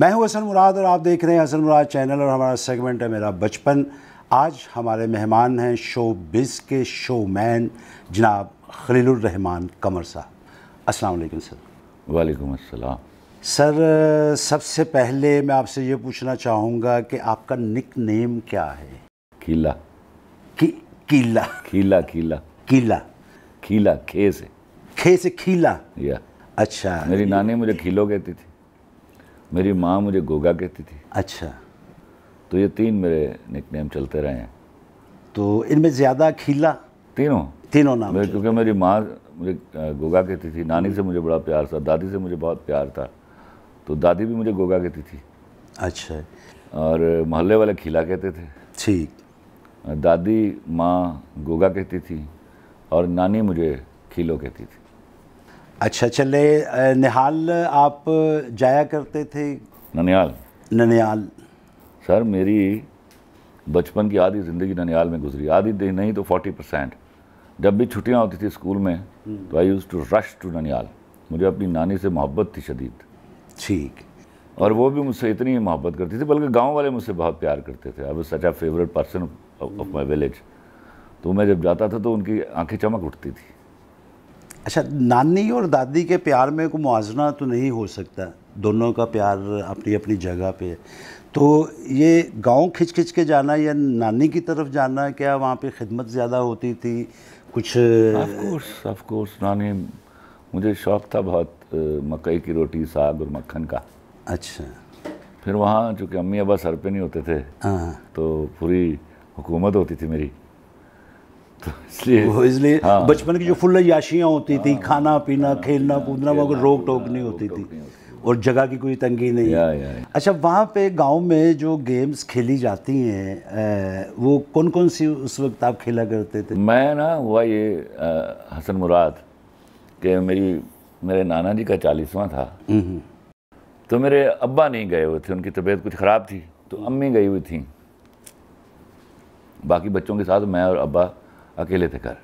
मैं हूं हसन मुराद और आप देख रहे हैं हसन मुराद चैनल और हमारा सेगमेंट है मेरा बचपन आज हमारे मेहमान हैं शो बिज़ के शो मैन जनाब खलीलरहमान कमर साहब अस्सलाम वालेकुम सर वालेकुम अस्सलाम सर सबसे पहले मैं आपसे ये पूछना चाहूँगा कि आपका निक नेम क्या है कीला की कीला कीला कीला कीला खीला खे से खे से खीला या अच्छा मेरी नानी मुझे खिलो कहती थी मेरी माँ मुझे गोगा कहती थी अच्छा तो ये तीन मेरे निकनेम चलते रहे हैं तो इनमें ज़्यादा खीला तीनों तीनों नाम मेरे क्योंकि मेरी माँ मुझे गोगा कहती थी नानी से मुझे बड़ा प्यार था दादी से मुझे बहुत प्यार था तो दादी भी मुझे गोगा कहती थी अच्छा और मोहल्ले वाले खिला कहते थे ठीक दादी माँ गोगा कहती थी और नानी मुझे खिलो कहती थी अच्छा चले निहाल आप जाया करते थे ननियाल ननियाल सर मेरी बचपन की आधी ज़िंदगी ननियाल में गुजरी आधी नहीं तो फोर्टी परसेंट जब भी छुट्टियाँ होती थी स्कूल में तो I use to rush to ननियाल मुझे अपनी नानी से मोहब्बत थी शदीद ठीक और वो भी मुझसे इतनी मोहब्बत करती थी बल्कि गांव वाले मुझसे बहुत प्यार करते थे I was such a favourite person of my village तो मैं जब जाता था तो उनकी आंखें चमक उठती थी अच्छा नानी और दादी के प्यार में कोई मुजना तो नहीं हो सकता दोनों का प्यार अपनी अपनी जगह पे तो ये गांव खिंच खिंच के जाना या नानी की तरफ जाना क्या वहाँ पे खिदमत ज़्यादा होती थी कुछ ऑफ कोर्स नानी मुझे शौक़ था बहुत मकई की रोटी साग और मक्खन का अच्छा फिर वहाँ चूँकि अम्मी अबा सर पे नहीं होते थे हाँ। तो पूरी हुकूमत होती थी मेरी तो इसलिए इसलिए हाँ, बचपन की जो फुल याशियाँ होती थी हाँ। खाना पीना खेलना कूदना वगैरह रोक टोक नहीं होती थी और जगह की कोई तंगी नहीं या, या, या। अच्छा वहाँ पे गांव में जो गेम्स खेली जाती हैं वो कौन कौन सी उस वक्त आप खेला करते थे मैं ना हुआ ये आ, हसन मुराद के मेरी मेरे नाना जी का चालीसवां था हम्म, हम्म। तो मेरे अब्बा नहीं गए हुए थे उनकी तबीयत कुछ ख़राब थी तो अम्मी गई हुई थी बाकी बच्चों के साथ मैं और अब्बा अकेले थे घर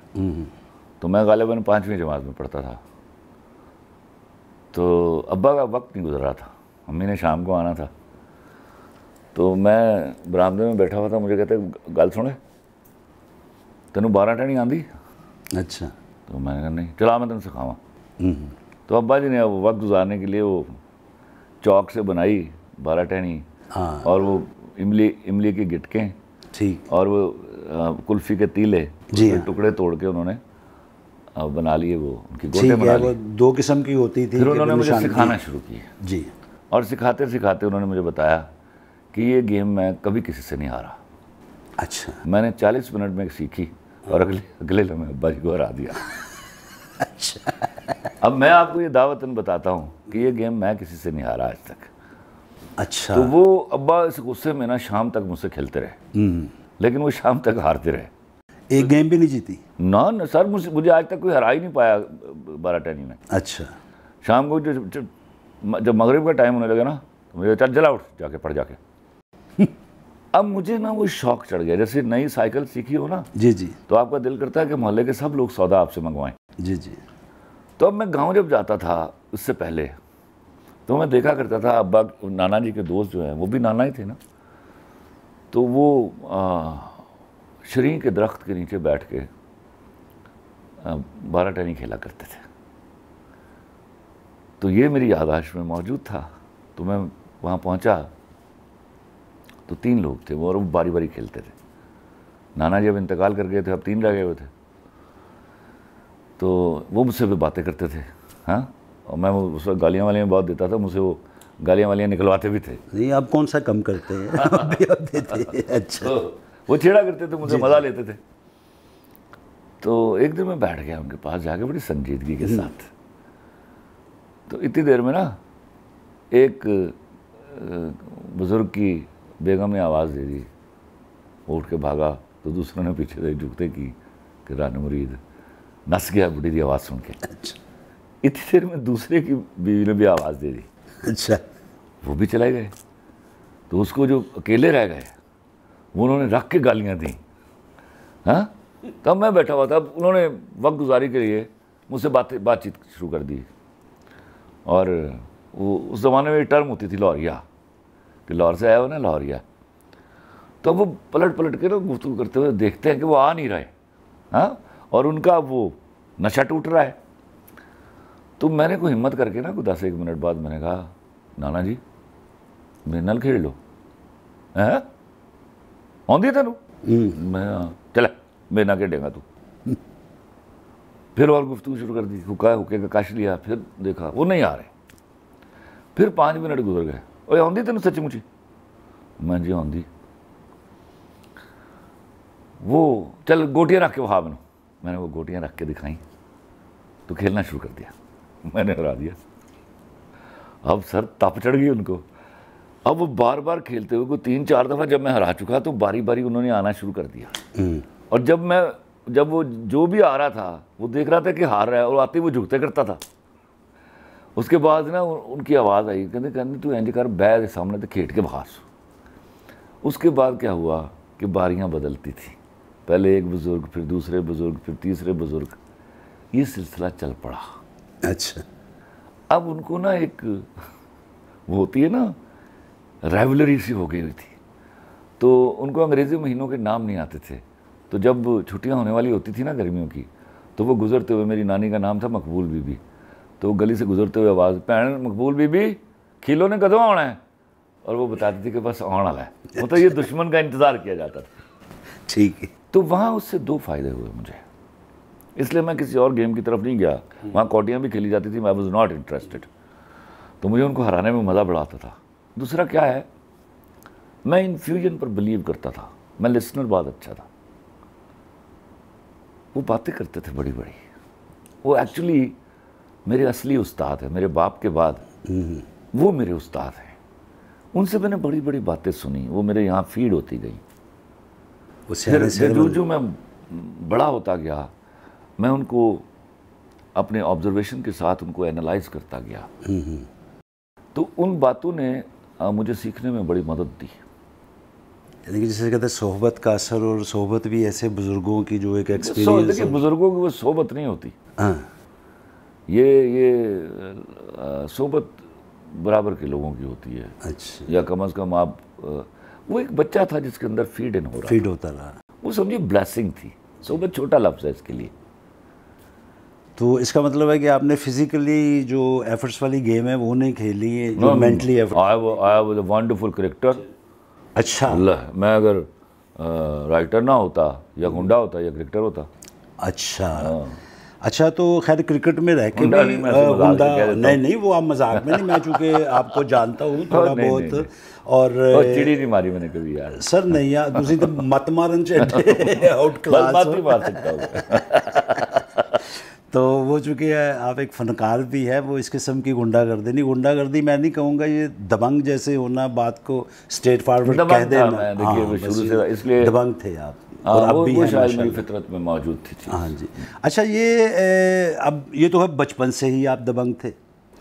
तो मैं गालिबा पाँचवीं जमात में पढ़ता था तो अब्बा का वक्त नहीं गुजर रहा था अम्मी ने शाम को आना था तो मैं बरामदे में बैठा हुआ था मुझे कहते गल सुने तेन बारह टहनी आँधी अच्छा तो मैंने कहा नहीं चला मैं तेन सिखावा हम्म। तो अब्बा जी ने अब वक्त गुजारने के लिए वो चौक से बनाई बारह टहनी हाँ। और वो इमली इमली के गिटके ठीक और वो कुल्फ़ी के तीले जी हाँ। टुकड़े तोड़ के उन्होंने बना लिए वो उनकी गोटे बना लिए दो किस्म की होती थी फिर उन्होंने मुझे सिखाना शुरू किया जी और सिखाते सिखाते उन्होंने मुझे बताया कि ये गेम मैं कभी किसी से नहीं हारा अच्छा मैंने 40 मिनट में सीखी और अगले अगले लम्हे अब्बा जी को हरा दिया अच्छा अब मैं आपको ये दावतन बताता हूँ कि ये गेम मैं किसी से नहीं हारा आज तक अच्छा तो वो अब्बा इस गुस्से में ना शाम तक मुझसे खेलते रहे हम्म। लेकिन वो शाम तक हारते रहे एक गेम भी नहीं जीती ना ना सर मुझे मुझे आज तक कोई हरा ही नहीं पाया बाराटैनी में अच्छा शाम को जो जब मगरब का टाइम होने लगा ना तो मुझे चल जला उठ जाके पढ़ जाके अब मुझे ना वो शौक चढ़ गया जैसे नई साइकिल सीखी हो ना जी जी तो आपका दिल करता है कि मोहल्ले के सब लोग सौदा आपसे मंगवाएं जी जी तो अब मैं गांव जब जाता था उससे पहले तो मैं देखा करता था अब्बा नाना जी के दोस्त जो हैं वो भी नाना ही थे ना तो वो आ, शरी के दरख्त के नीचे बैठ के बारह टनी खेला करते थे तो ये मेरी यादाश्त में मौजूद था तो मैं वहाँ पहुँचा तो तीन लोग थे वो और वो बारी बारी खेलते थे नाना जी अब इंतकाल कर गए थे अब तीन रह गए हुए थे तो वो मुझसे भी बातें करते थे हाँ और मैं उस वक्त गालियाँ वालियाँ बहुत देता था मुझसे वो गालियाँ वालियाँ निकलवाते भी थे नहीं आप कौन सा कम करते हैं अच्छा तो वो छेड़ा करते थे मुझे मज़ा लेते थे तो एक दिन मैं बैठ गया उनके पास जाके बड़ी संजीदगी के हम्म। साथ तो इतनी देर में ना एक बुज़ुर्ग की बेगम ने आवाज़ दे दी वो उठ के भागा तो दूसरों ने पीछे से झुकते की कि रान मुरीद नस गया बुढ़ी की आवाज़ सुन के अच्छा इतनी देर में दूसरे की बीवी ने भी आवाज़ दे दी अच्छा वो भी चले गए तो उसको जो अकेले रह गए वो उन्होंने रख के गालियाँ दी हाँ तब मैं बैठा हुआ था उन्होंने वक्त गुजारी के लिए मुझसे बात बातचीत शुरू कर दी और वो उस ज़माने में टर्म होती थी लाहौरिया कि लाहौर से आया हो ना लाहौरिया तो वो पलट पलट के ना गुफ्तु करते हुए देखते हैं कि वो आ नहीं रहे हाँ और उनका वो नशा टूट रहा है तो मैंने कोई हिम्मत करके ना कोई दस एक मिनट बाद मैंने कहा नाना जी मेरे नाल खेल लो हैं हाँ? ਆਉਂਦੀ ਤੈਨੂੰ ਮੈਂ ਚਲ ਮੇਰੇ ਨਾਲ ਖੇਡੇਗਾ ਤੂੰ फिर और गुफ्तु शुरू कर दी हुक्का हुक्के का कश लिया फिर देखा वो नहीं आ रहे फिर पाँच मिनट गुजर गए और आँदी तेन सचमुची मैं जी आँदी वो चल गोटियाँ रख के वहा मैंने मैंने वो गोटियाँ रख के दिखाई तो खेलना शुरू कर दिया मैंने हरा दिया अब सर तप चढ़ गई उनको अब वो बार बार खेलते हुए को तीन चार दफ़ा जब मैं हरा चुका तो बारी बारी उन्होंने आना शुरू कर दिया हम्म। और जब मैं जब वो जो भी आ रहा था वो देख रहा था कि हार रहा है और आते वो झुकते करता था उसके बाद ना उनकी आवाज़ आई कहते कहते तू इंज कर बैर सामने तो खेट के बहास उसके बाद क्या हुआ कि बारियाँ बदलती थी पहले एक बुज़ुर्ग फिर दूसरे बुज़ुर्ग फिर तीसरे बुज़ुर्ग ये सिलसिला चल पड़ा अच्छा अब उनको ना एक वो होती है ना राइवलरी सी हो गई थी तो उनको अंग्रेज़ी महीनों के नाम नहीं आते थे तो जब छुट्टियां होने वाली होती थी ना गर्मियों की तो वो गुजरते हुए मेरी नानी का नाम था मकबूल बीबी तो वो गली से गुजरते हुए आवाज़ भैन मकबूल बीबी खिलो ने कदों आना है और वो बताती थी कि बस आने वाला है मतलब ये दुश्मन का इंतज़ार किया जाता था ठीक है तो वहाँ उससे दो फायदे हुए मुझे इसलिए मैं किसी और गेम की तरफ नहीं गया वहाँ कॉटियाँ भी खेली जाती थी आई वॉज नॉट इंटरेस्टेड तो मुझे उनको हराने में मज़ा बढ़ाता था दूसरा क्या है मैं इन्फ्यूजन पर बिलीव करता था मैं लिसनर बहुत अच्छा था वो बातें करते थे बड़ी बड़ी वो एक्चुअली मेरे असली उस्ताद है मेरे बाप के बाद वो मेरे उस्ताद हैं उनसे मैंने बड़ी बड़ी बातें सुनी वो मेरे यहाँ फीड होती गई जो मैं बड़ा होता गया मैं उनको अपने ऑब्जर्वेशन के साथ उनको एनालाइज करता गया हम्म, हम्म। तो उन बातों ने मुझे सीखने में बड़ी मदद दी देखिए जैसे कहते हैं सोहबत का असर और सोहबत भी ऐसे बुज़ुर्गों की जो एक एक्सपीरियंस देखिए बुज़ुर्गों की वो सोहबत नहीं होती हाँ। ये ये सोहबत बराबर के लोगों की होती है अच्छा या कम अज़ कम आप वो एक बच्चा था जिसके अंदर फीड इन हो रहा फीड होता रहा वो समझिए ब्लैसिंग थी सोहबत छोटा लफ्ज़ है इसके लिए तो इसका मतलब है कि आपने फिजिकली जो एफर्ट्स वाली गेम है वो नहीं खेली है जो मेंटली एफर्ट वंडरफुल क्रिकेटर अच्छा अल्लाह मैं अगर आ, राइटर ना होता या hmm. गुंडा होता या क्रिकेटर होता अच्छा आ, हाँ। अच्छा तो खैर क्रिकेट में रह के गुंडा नहीं नहीं वो आप मजाक में नहीं मैं चूँकि आपको जानता हूँ हाँ, थोड़ा बहुत और चिड़ी नहीं मारी मैंने कभी यार सर नहीं यार दूसरी तो मत मारन चाहिए आउट क्लास मार सकता हूँ तो वो चूँकि आप एक फ़नकार भी है वो इस किस्म की गुंडागर्दी नहीं गुंडागर्दी मैं नहीं कहूँगा ये दबंग जैसे होना बात को स्ट्रेट फॉरवर्ड कह देना हाँ, शुरू से इसलिए दबंग थे आप हाँ, और आप भी हैं फितरत में मौजूद थे हाँ जी अच्छा ये ए, अब ये तो है बचपन से ही आप दबंग थे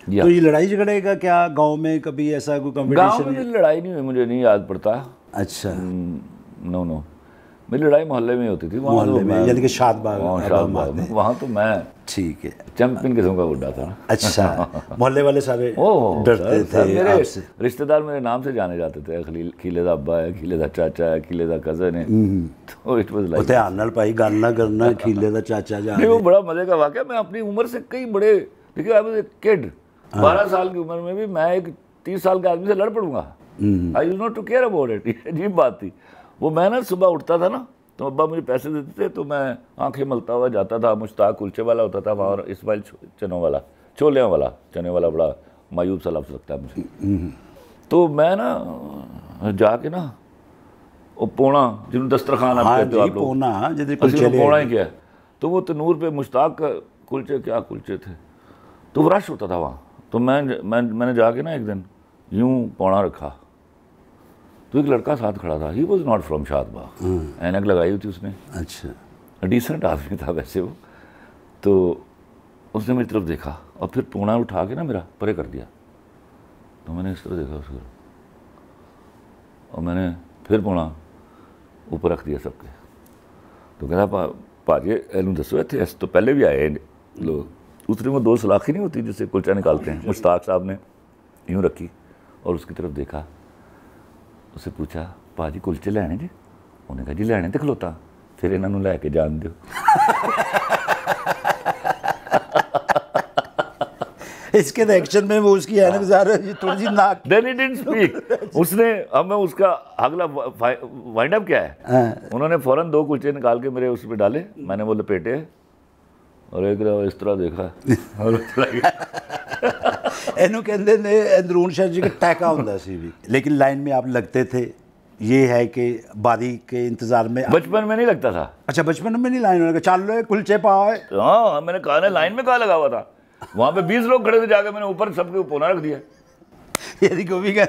तो ये लड़ाई झगड़े का क्या गाँव में कभी ऐसा कोई कम्पिटिशन लड़ाई नहीं हुई मुझे नहीं याद पड़ता अच्छा नो नो मेरी लड़ाई मोहल्ले में होती थी वहाँ तो में कि शाद बाग वहाँ तो मैं ठीक है चैंपियन किस्म का गुड्डा था अच्छा मोहल्ले वाले सारे डरते थे मेरे रिश्तेदार मेरे नाम से जाने जाते थे खलील का अब्बा है का चाचा है का कजन है हम्म, हम्म। तो इट वाज लाइक ध्यान पाई भाई गाना करना का चाचा जाने वो बड़ा मजे का वाकया मैं अपनी उम्र से कई बड़े देखिए आई वाज ए किड 12 साल की उम्र में भी मैं एक 30 साल के आदमी से लड़ पड़ूंगा I you not to care about it अजीब बात थी वो मैं ना सुबह उठता था ना तो अब्बा मुझे पैसे देते थे तो मैं आंखें मलता हुआ जाता था मुश्ताक कुल्चे वाला होता था वहाँ और बार चनों वाला छोले वाला चने वाला बड़ा मायूब सा लफ्ज़ लगता है मुझे तो मैं ना जाके ना वो पोना जिन्होंने दस्तरखान हाँ पोना ही क्या तो वो तनूर पे मुश्ताक कुलचे क्या कुलचे थे तो रश होता था वहाँ तो मैं मैं मैंने जाके ना एक दिन यूँ पौना रखा तो एक लड़का साथ खड़ा था he was not from Shadbagh एनक लगाई हुई थी उसने अच्छा डिसेंट आदमी था वैसे वो तो उसने मेरी तरफ देखा और फिर टोना उठा के ना मेरा परे कर दिया तो मैंने इस तरह देखा उसको और मैंने फिर पोना ऊपर रख दिया सबके तो कहता पा पाजे एनू दसो इतने ऐसे तो पहले भी आए लोग उतनी वो दो सलाखी नहीं होती जिससे कुल्चा निकालते हैं अच्छा। मुश्ताक साहब ने यूँ रखी और उसकी तरफ देखा उसे पूछा भाजी कुलचे लैने ਜੀ उन्हें कहा जी लैने तो खलोता फिर इन्हों लैके जान ਕੇ इसके रिएक्शन तो में वो उसकी है ना थोड़ी सी नाक देन ही डिडंट स्पीक उसने अब मैं उसका अगला वाइंड अप क्या है हाँ। उन्होंने फौरन दो कुलचे निकाल के मेरे उसमें डाले मैंने वो लपेटे और एक इस तरह देखा और ਇਹਨੂੰ ਕਹਿੰਦੇ ਨੇ ਅੰਦਰੂਨ ਸ਼ਾਹ ਜੀ ਦਾ ਟੈਕਾ लेकिन लाइन में आप लगते थे ये है कि बारी के इंतजार में बचपन में नहीं लगता था अच्छा बचपन में नहीं लाइन में चाल लो कुलचे पाओ हाँ मैंने कहा ना लाइन में कहा लगा हुआ था वहाँ पे बीस लोग खड़े थे जाकर मैंने ऊपर सबके पोना रख दिया यदि गोभी का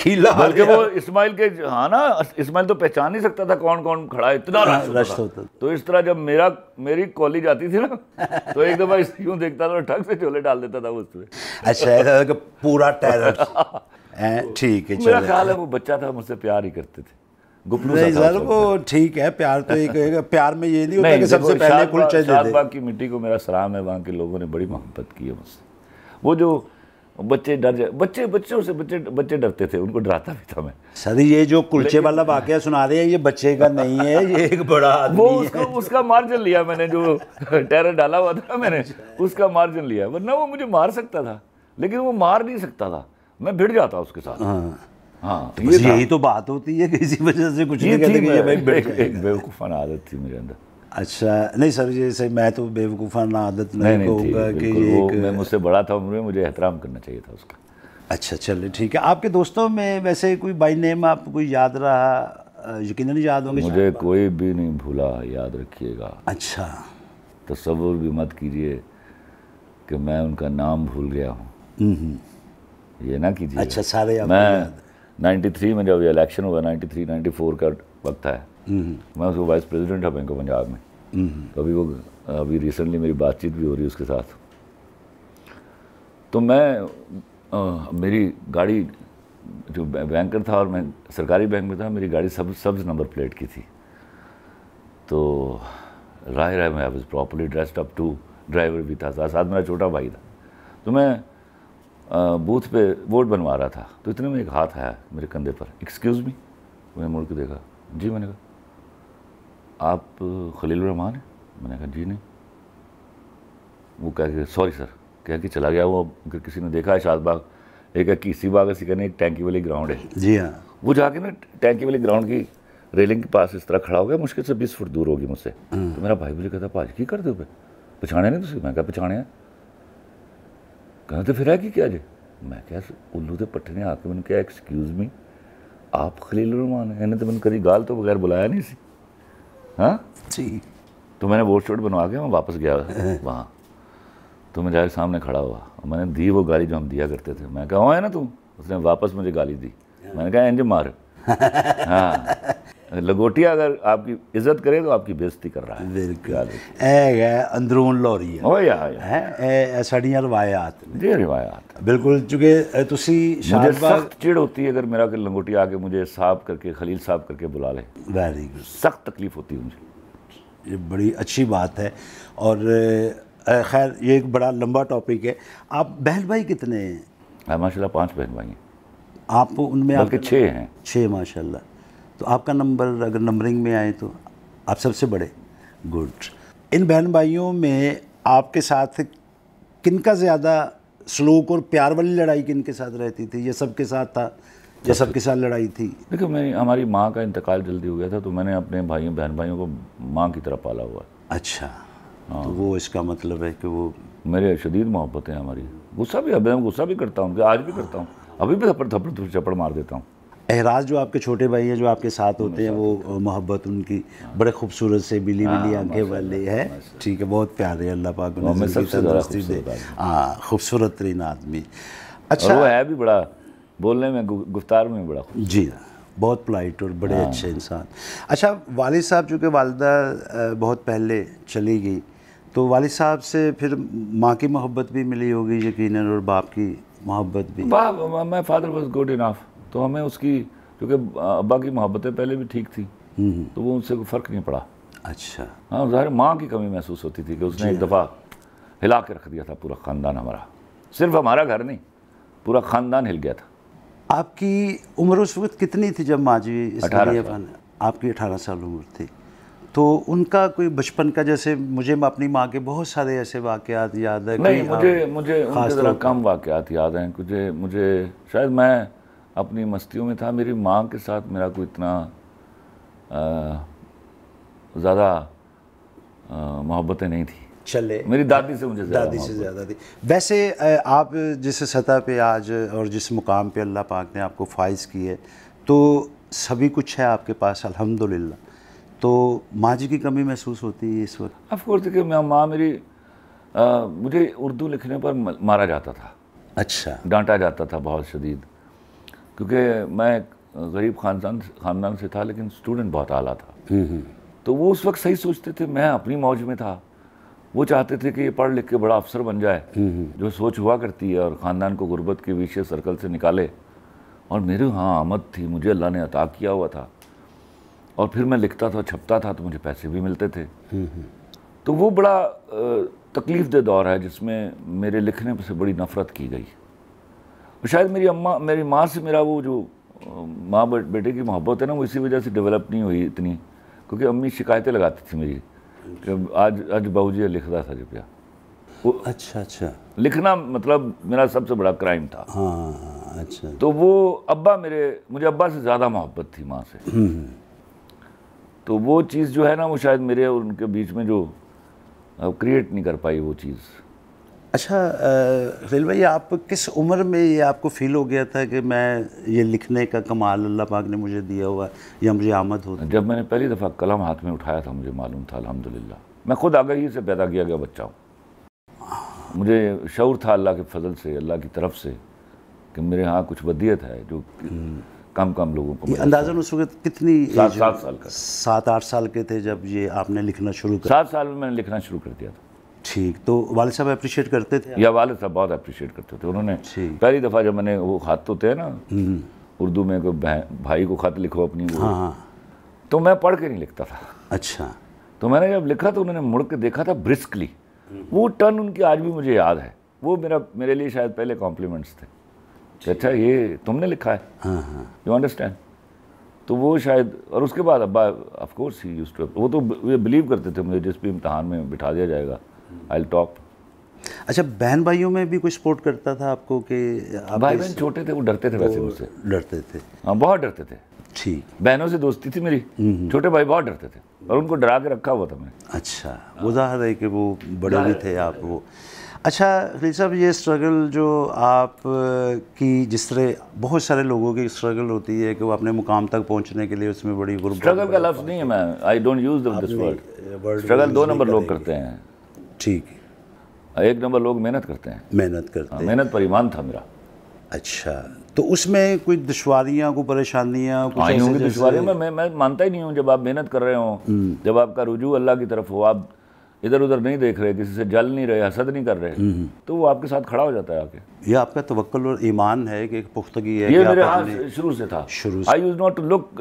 खीला बल्कि वो इस्माइल के हाँ ना इस्माइल तो पहचान नहीं सकता था कौन कौन खड़ा इतना हाँ, रश होता होता तो इस तरह जब मेरा मेरी कॉलेज आती थी ना तो एक दफ़ा इस यूँ देखता था ठग से चोले डाल देता था उसमें अच्छा ऐसा था पूरा टेरर ठीक है मेरा ख्याल है वो बच्चा था मुझसे प्यार ही करते थे नहीं सर वो ठीक है प्यार तो एक प्यार में ये नहीं होता कि सबसे पहले कुल चाहिए दे की मिट्टी को मेरा सलाम है वहाँ के लोगों ने बड़ी मोहब्बत की है मुझसे वो जो बच्चे डर जाए बच्चे बच्चों से बच्चे बच्चे डरते थे उनको डराता भी था मैं सर ये जो कुलचे वाला वाक्य सुना रहे हैं ये बच्चे का नहीं है ये एक बड़ा वो उसको उसका मार्जिन लिया मैंने जो टेरर डाला हुआ था मैंने उसका मार्जिन लिया वरना वो मुझे मार सकता था लेकिन वो मार नहीं सकता था मैं भिड़ जाता उसके साथ हाँ, हाँ तो यही तो बात होती है किसी वजह से कुछ नहीं आदत थी मेरे अंदर अच्छा नहीं सर जैसे मैं तो बेवकूफ़ाना आदत नहीं, नहीं कहूँगा कि एक... मैं मुझसे बड़ा था उम्र में मुझे एहतराम करना चाहिए था उसका अच्छा चलिए ठीक है आपके दोस्तों में वैसे कोई बाई नेम आपको कोई याद रहा यकीन याद होंगे मुझे कोई भी नहीं भूला याद रखिएगा अच्छा तस्वुर भी मत कीजिए कि मैं उनका नाम भूल गया हूँ हम्म, हम्म। ये ना कीजिए अच्छा सारे मैं 93 में जब इलेक्शन हुआ 93 94 का वक्त है हम्म। मैं उसको वाइस प्रेसिडेंट था बैंक ऑफ पंजाब में हम्म। तो अभी वो अभी रिसेंटली मेरी बातचीत भी हो रही है उसके साथ तो मैं आ, मेरी गाड़ी जो बैंकर था और मैं सरकारी बैंक में था मेरी गाड़ी सब सब्ज नंबर प्लेट की थी तो राय राय में I was properly dressed up too driver भी था साथ मेरा छोटा भाई था तो मैं बूथ पे वोट बनवा रहा था तो इतने में एक हाथ आया मेरे कंधे पर एक्सक्यूज़ मी मैंने मुड़ के देखा जी मैंने कहा आप खलील रहमान हैं मैंने कहा जी नहीं वो कह के सॉरी सर कह के चला गया वो अगर किसी ने देखा है शादबाग एक है किसी बाग ऐसी कहने एक टैंकी वाली ग्राउंड है जी हाँ वो जाके ना टैंकी वाली ग्राउंड की रेलिंग के पास इस तरह खड़ा हो गया मुश्किल से बीस फुट दूर होगी मुझसे हाँ। तो मेरा भाई मुझे कहता भाज की करते पे पछाने नहीं तुम मैं क्या पछाने कहते तो फिर है कि क्या जे मैं क्या उल्लू के पट्ठे ने आके मैंने कहा एक्सक्यूज़ मी आप खलील रहमान इन्हें तो मैंने कभी गाल तो बगैर बुलाया नहीं सी हाँ जी तो मैंने वोट शोट बनवा के मैं वापस गया वहाँ तो मैं जाकर सामने खड़ा हुआ और मैंने दी वो गाली जो हम दिया करते थे मैं कहा है ना तू उसने वापस मुझे गाली दी मैंने कहा इंज मार हाँ लगोटिया अगर आपकी इज्जत करे तो आपकी बेजती कर रहा है बिल्कुल अंदरून लौरी है ओ जी रिवायात बिल्कुल चूंकि मुझे सख्त चिड़ होती है अगर मेरा कोई लंगोटिया आके मुझे साफ़ करके खलील साहब करके बुला ले वेरी गुड सख्त तकलीफ होती है मुझे ये बड़ी अच्छी बात है और खैर ये एक बड़ा लंबा टॉपिक है आप बहन भाई कितने हैं माशाल्लाह पांच बहन भाई हैं आप उनमें आपके छः हैं छः माशाल्लाह तो आपका नंबर अगर नंबरिंग में आए तो आप सबसे बड़े गुड इन बहन भाइयों में आपके साथ किन का ज़्यादा स्लोक और प्यार वाली लड़ाई किन के साथ रहती थी यह सबके साथ था यह सबके साथ लड़ाई थी देखो मैं हमारी माँ का इंतकाल जल्दी हो गया था तो मैंने अपने भाइयों बहन भाइयों को माँ की तरह पाला हुआ अच्छा हाँ। तो वो इसका मतलब है कि वो मेरे शदीद मोहब्बत है हमारी गुस्सा भी अब गुस्सा भी करता हूँ आज भी करता हूँ अभी भी थप्पड़ थप्पड़ थप्पड़ मार देता हूँ एहराज जो आपके छोटे भाई हैं जो आपके साथ होते हैं वो मोहब्बत उनकी बड़े खूबसूरत से मिली मिली हाँ, आंखें वाले है ठीक है बहुत प्यारे अल्लाह पाक तंदुरुस्ती दे हाँ खूबसूरत तरीन आदमी अच्छा वो है भी बड़ा बोलने में गुफ्तार में बड़ा जी बहुत प्लाइट और बड़े हाँ। अच्छे इंसान अच्छा वालिद साहब चूँकि वालदा बहुत पहले चली गई तो वालिद साहब से फिर माँ की मोहब्बत भी मिली होगी यकीन और बाप की मोहब्बत भी बाप my father was good enough तो हमें उसकी क्योंकि अब्बा की मोहब्बतें पहले भी ठीक थी हम्म, हम्म। तो वो उनसे कोई फ़र्क नहीं पड़ा अच्छा हाँ ज़ाहिर माँ की कमी महसूस होती थी कि उसने एक दफ़ा हिला के रख दिया था पूरा ख़ानदान हमारा सिर्फ हमारा घर नहीं पूरा ख़ानदान हिल गया था आपकी उम्र उस वक्त कितनी थी जब माँ जी अठारह आपकी अठारह साल उम्र थी तो उनका कोई बचपन का जैसे मुझे अपनी माँ के बहुत सारे ऐसे वाक़ात याद है नहीं मुझे मुझे कम वाक़ात याद हैं मुझे मुझे शायद मैं अपनी मस्तियों में था मेरी माँ के साथ मेरा कोई इतना ज़्यादा मोहब्बतें नहीं थी चले मेरी दादी से मुझे दादी से ज़्यादा थी वैसे आप जिस सतह पे आज और जिस मुकाम पे अल्लाह पाक ने आपको फाइज की है तो सभी कुछ है आपके पास अल्हम्दुलिल्लाह तो माँ जी की कमी महसूस होती है इस वक्त अफकोर्स कि मैं माँ मेरी आ, मुझे उर्दू लिखने पर मारा जाता था अच्छा डांटा जाता था बहुत शदीद क्योंकि मैं गरीब खानदान खानदान से था लेकिन स्टूडेंट बहुत आला था हम्म, हम्म। तो वो उस वक्त सही सोचते थे मैं अपनी मौज में था वो चाहते थे कि ये पढ़ लिख के बड़ा अफसर बन जाए हम्म, जो सोच हुआ करती है और ख़ानदान को गुर्बत के विषय सर्कल से निकाले और मेरे वहाँ आमद थी मुझे अल्लाह ने अता किया हुआ था और फिर मैं लिखता था छपता था तो मुझे पैसे भी मिलते थे तो वो बड़ा तकलीफ दे दौर है जिसमें मेरे लिखने से बड़ी नफ़रत की गई तो शायद मेरी अम्मा मेरी माँ से मेरा वो जो माँ बेटे की मोहब्बत है ना वो इसी वजह से डेवलप नहीं हुई इतनी क्योंकि अम्मी शिकायतें लगाती थी मेरी कि अच्छा। आज आज बहू जी लिख रहा था जब वो अच्छा अच्छा लिखना मतलब मेरा सबसे बड़ा क्राइम था हाँ, हाँ, हाँ अच्छा तो वो अब्बा मेरे मुझे अब्बा से ज़्यादा मोहब्बत थी माँ से हम्म, हम्म। तो वो चीज़ जो है ना वो शायद मेरे और उनके बीच में जो क्रिएट नहीं कर पाई वो चीज़ अच्छा खलील भाई आप किस उम्र में ये आपको फील हो गया था कि मैं ये लिखने का कमाल अल्लाह पाक ने मुझे दिया हुआ या मुझे आमद हो जब मैंने पहली दफ़ा कलम हाथ में उठाया था मुझे मालूम था अलहमदिल्ला मैं खुद आगही से पैदा किया गया बच्चा हूँ मुझे शौर था अल्लाह के फजल से अल्लाह की तरफ से कि मेरे यहाँ कुछ बदियत है जो कम कम लोगों को अंदाजन उस वक्त कितनी सात सात साल का सात आठ साल के थे जब ये आपने लिखना शुरू किया सात साल में मैंने लिखना शुरू कर दिया था ठीक तो वाले साहब अप्रिशिएट करते थे या वाले साहब बहुत अप्रिशिएट करते थे उन्होंने पहली दफ़ा जब मैंने वो खत तो थे ना हम्म। उर्दू में भाई को खत लिखो अपनी हाँ हाँ तो मैं पढ़ के नहीं लिखता था अच्छा तो मैंने जब लिखा तो उन्होंने मुड़ के देखा था ब्रिस्कली वो टर्न उनकी आज भी मुझे याद है वो मेरा मेरे लिए शायद पहले कॉम्प्लीमेंट्स थे अच्छा ये तुमने लिखा है यू हाँ, अंडरस्टैंड हाँ। तो वो शायद और उसके बाद अब्बा of course he use to वो तो बिलीव करते थे मुझे जिस भी इम्तहान में बिठा दिया जाएगा आई टॉक अच्छा बहन भाइयों में भी कुछ सपोर्ट करता था आपको कि आप भाई बहन छोटे थे वो डरते थे वैसे मुझसे डरते थे हाँ बहुत डरते थे ठीक बहनों से दोस्ती थी मेरी हम्म, हम्म। छोटे भाई बहुत डरते थे और उनको डरा के रखा हुआ था मैंने अच्छा वो जाहिर है कि वो बड़े भी थे आप वो अच्छा खलील साहब ये स्ट्रगल जो आप की जिस तरह बहुत सारे लोगों की स्ट्रगल होती है कि वो अपने मुकाम तक पहुंचने के लिए उसमें बड़ी स्ट्रगल का लफ्ज़ नहीं है मैं I don't use this word struggle दो नंबर लोग करते हैं ठीक हाँ, एक नंबर लोग मेहनत करते हैं मेहनत करते हाँ, हैं मेहनत पर ईमान था मेरा अच्छा तो उसमें कोई दुशारियाँ कोई परेशानियाँ हाँ, आई होंगी दुशारियों में मैं मैं मानता ही नहीं हूँ जब आप मेहनत कर रहे हो हम्म। जब आपका रुजू अल्लाह की तरफ हो आप इधर उधर नहीं देख रहे किसी से जल नहीं रहे हसद नहीं कर रहे हम्म। तो वो आपके साथ खड़ा हो जाता है आके ये आपका तवक्ल और ईमान है कि एक पुख्तगी है ये मेरे हाथ शुरू से था शुरू I use not to look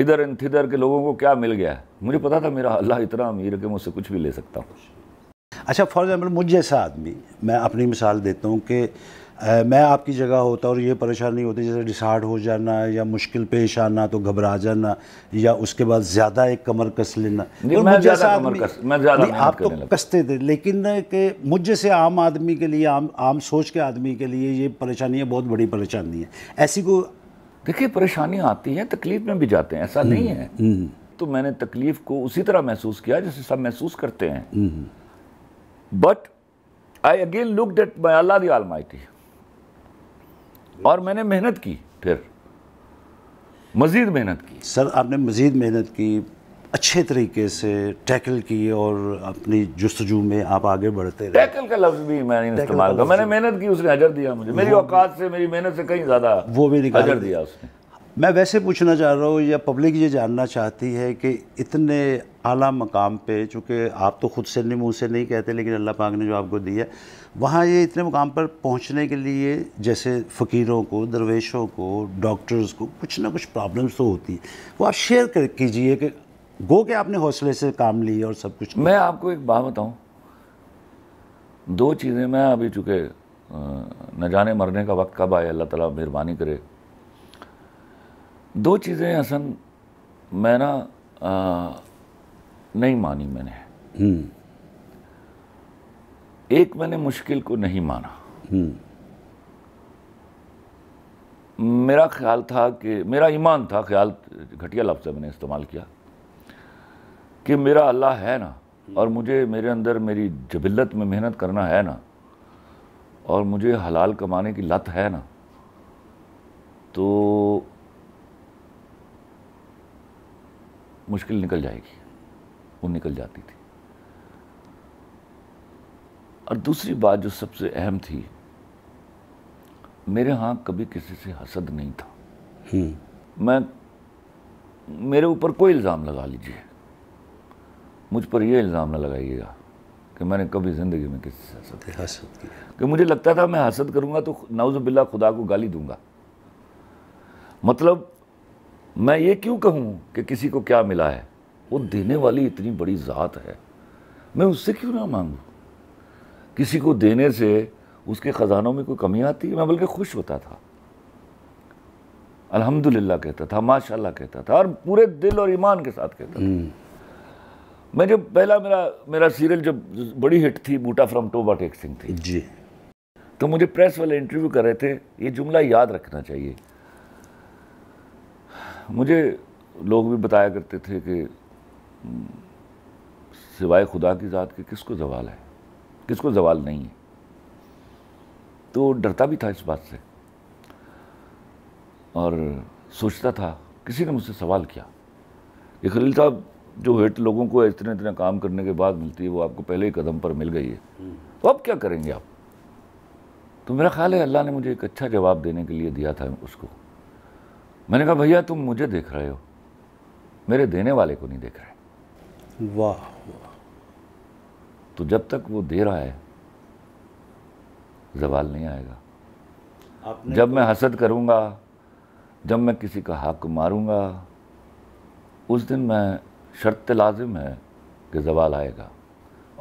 इधर एंड थिधर के लोगों को क्या मिल गया मुझे पता था मेरा अल्लाह इतना अमीर है कि मुझसे कुछ भी ले सकता हूँ अच्छा फॉर एग्ज़ाम्पल मुझ जैसा आदमी मैं अपनी मिसाल देता हूँ कि मैं आपकी जगह होता और ये परेशानी होती जैसे डिसार्ड हो जाना या मुश्किल पेश आना तो घबरा जाना या उसके बाद ज़्यादा एक कमर कस लेना मैं जैसा कमर कस, मैं नहीं, आप तो कसते थे लेकिन कि मुझ जैसे आम आदमी के लिए आम आम सोच के आदमी के लिए ये परेशानियाँ बहुत बड़ी परेशानी है ऐसी को देखिए परेशानी आती है तकलीफ में भी जाते हैं ऐसा हम्म, नहीं है हम्म। तो मैंने तकलीफ को उसी तरह महसूस किया जैसे सब महसूस करते हैं but I again look that my Allah the Almighty और मैंने मेहनत की फिर मज़ीद मेहनत की सर आपने मज़ीद मेहनत की अच्छे तरीके से टैकल की और अपनी जस्तजू में आप आगे बढ़ते रहे टैकल का लफ्ज भी मैंने इस्तेमाल किया मैंने मेहनत की उसने अजर दिया मुझे मेरी औकात से मेरी मेहनत से कहीं ज़्यादा वो भी निकाल अजर दिया उसने मैं वैसे पूछना चाह रहा हूँ या पब्लिक ये जानना चाहती है कि इतने आला मकाम पे चूँकि आप तो खुद से नहीं मुँह से नहीं कहते लेकिन अल्लाह पाक ने जो आपको दिया वहाँ ये इतने मुकाम पर पहुँचने के लिए जैसे फ़कीरों को दरवेशों को डॉक्टर्स को कुछ ना कुछ प्रॉब्लम्स तो होती है वो आप शेयर कर कीजिए कि गो के आपने हौसले से काम लिए और सब कुछ मैं आपको एक बात बताऊं दो चीज़ें मैं अभी चुके न जाने मरने का वक्त कब आए अल्लाह ताला मेहरबानी करे दो चीज़ें हसन मैं ना आ, नहीं मानी मैंने हम्म। एक मैंने मुश्किल को नहीं माना हम्म। मेरा ख्याल था कि मेरा ईमान था ख्याल घटिया लफ्ज़ मैंने इस्तेमाल किया कि मेरा अल्लाह है ना और मुझे मेरे अंदर मेरी जबिलत में मेहनत करना है ना और मुझे हलाल कमाने की लत है ना तो मुश्किल निकल जाएगी वो निकल जाती थी और दूसरी बात जो सबसे अहम थी मेरे यहाँ कभी किसी से हसद नहीं था हम्म। मैं मेरे ऊपर कोई इल्ज़ाम लगा लीजिए मुझ पर यह इल्ज़ाम ना लगाइएगा कि मैंने कभी ज़िंदगी में किसी से हसद हसद किया कि मुझे लगता था मैं हसद करूँगा तो नाउज़बिल्ला खुदा को गाली दूंगा मतलब मैं ये क्यों कहूँ कि किसी को क्या मिला है वो देने वाली इतनी बड़ी ज़ात है मैं उससे क्यों ना मांगूँ किसी को देने से उसके ख़जानों में कोई कमी आती है मैं बल्कि खुश होता था अल्हम्दुलिल्लाह कहता था माशाल्लाह कहता था और पूरे दिल और ईमान के साथ कहता था हम्म। मैं जब पहला मेरा मेरा सीरियल जब बड़ी हिट थी बूटा फ्रॉम टोबा टेक सिंह थी जी तो मुझे प्रेस वाले इंटरव्यू कर रहे थे ये जुमला याद रखना चाहिए मुझे लोग भी बताया करते थे कि सिवाय खुदा की ज़ात के किसको जवाल है किसको जवाल नहीं है तो डरता भी था इस बात से और सोचता था किसी ने मुझसे सवाल किया ये खलील साहब जो हिट लोगों को इतने इतने काम करने के बाद मिलती है वो आपको पहले ही कदम पर मिल गई है तो अब क्या करेंगे आप तो मेरा ख्याल है अल्लाह ने मुझे एक अच्छा जवाब देने के लिए दिया था उसको मैंने कहा भैया तुम मुझे देख रहे हो मेरे देने वाले को नहीं देख रहे वाह वाह तो जब तक वो दे रहा है जवाल नहीं आएगा जब तो- मैं हसद करूंगा जब मैं किसी का हक मारूंगा उस दिन मैं शर्त लाजिम है कि जवाल आएगा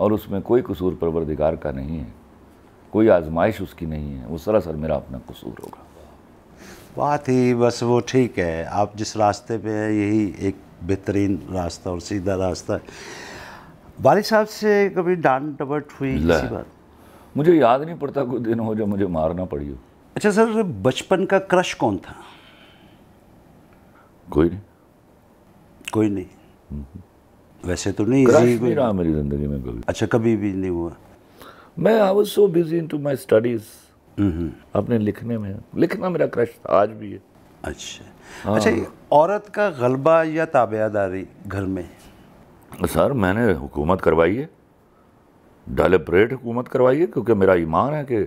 और उसमें कोई कसूर परवरदिगार का नहीं है कोई आजमाइश उसकी नहीं है वो सरासर मेरा अपना कसूर होगा बात ही बस वो ठीक है आप जिस रास्ते पे हैं यही एक बेहतरीन रास्ता और सीधा रास्ता है साहब से कभी डांट डबट हुई किसी बार मुझे याद नहीं पड़ता कोई दिन हो जब मुझे मारना पड़ी हो अच्छा सर बचपन का क्रश कौन था कोई नहीं कोई नहीं वैसे तो नहीं क्रश नहीं रहा मेरी ज़िंदगी में कभी अच्छा कभी भी नहीं हुआ मैं I was so busy into my studies अपने लिखने में लिखना मेरा क्रश था आज भी है अच्छा हाँ। अच्छा औरत का गलबा या ताबेदारी घर में सर मैंने हुकूमत करवाई है डेलिब्रेट हुकूमत करवाई है क्योंकि मेरा ईमान है कि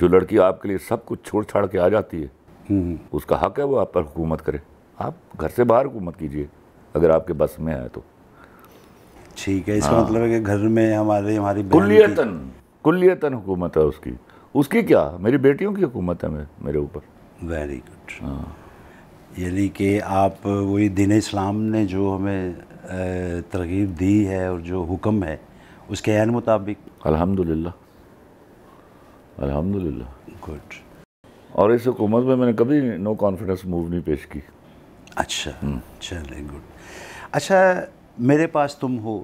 जो लड़की आपके लिए सब कुछ छोड़ छाड़ के आ जाती है हम्म, हम्म। उसका हक है वो आप पर हुकूमत करे आप घर से बाहर हुकूमत कीजिए अगर आपके बस में है तो ठीक है इसका हाँ। मतलब है कि घर में हमारे हमारी कुलियतन कुलियतन हुकूमत है उसकी उसकी क्या मेरी बेटियों की हुकूमत है मेरे ऊपर वेरी गुड हाँ यानी कि आप वही दीन इस्लाम ने जो हमें तरगीब दी है और जो हुक्म है उसके एन मुताबिक अल्हम्दुलिल्लाह अल्हम्दुलिल्लाह गुड और इस हुकूमत में मैंने कभी नो कॉन्फिडेंस मूव नहीं पेश की अच्छा हम्म। चले गुड अच्छा मेरे पास तुम हो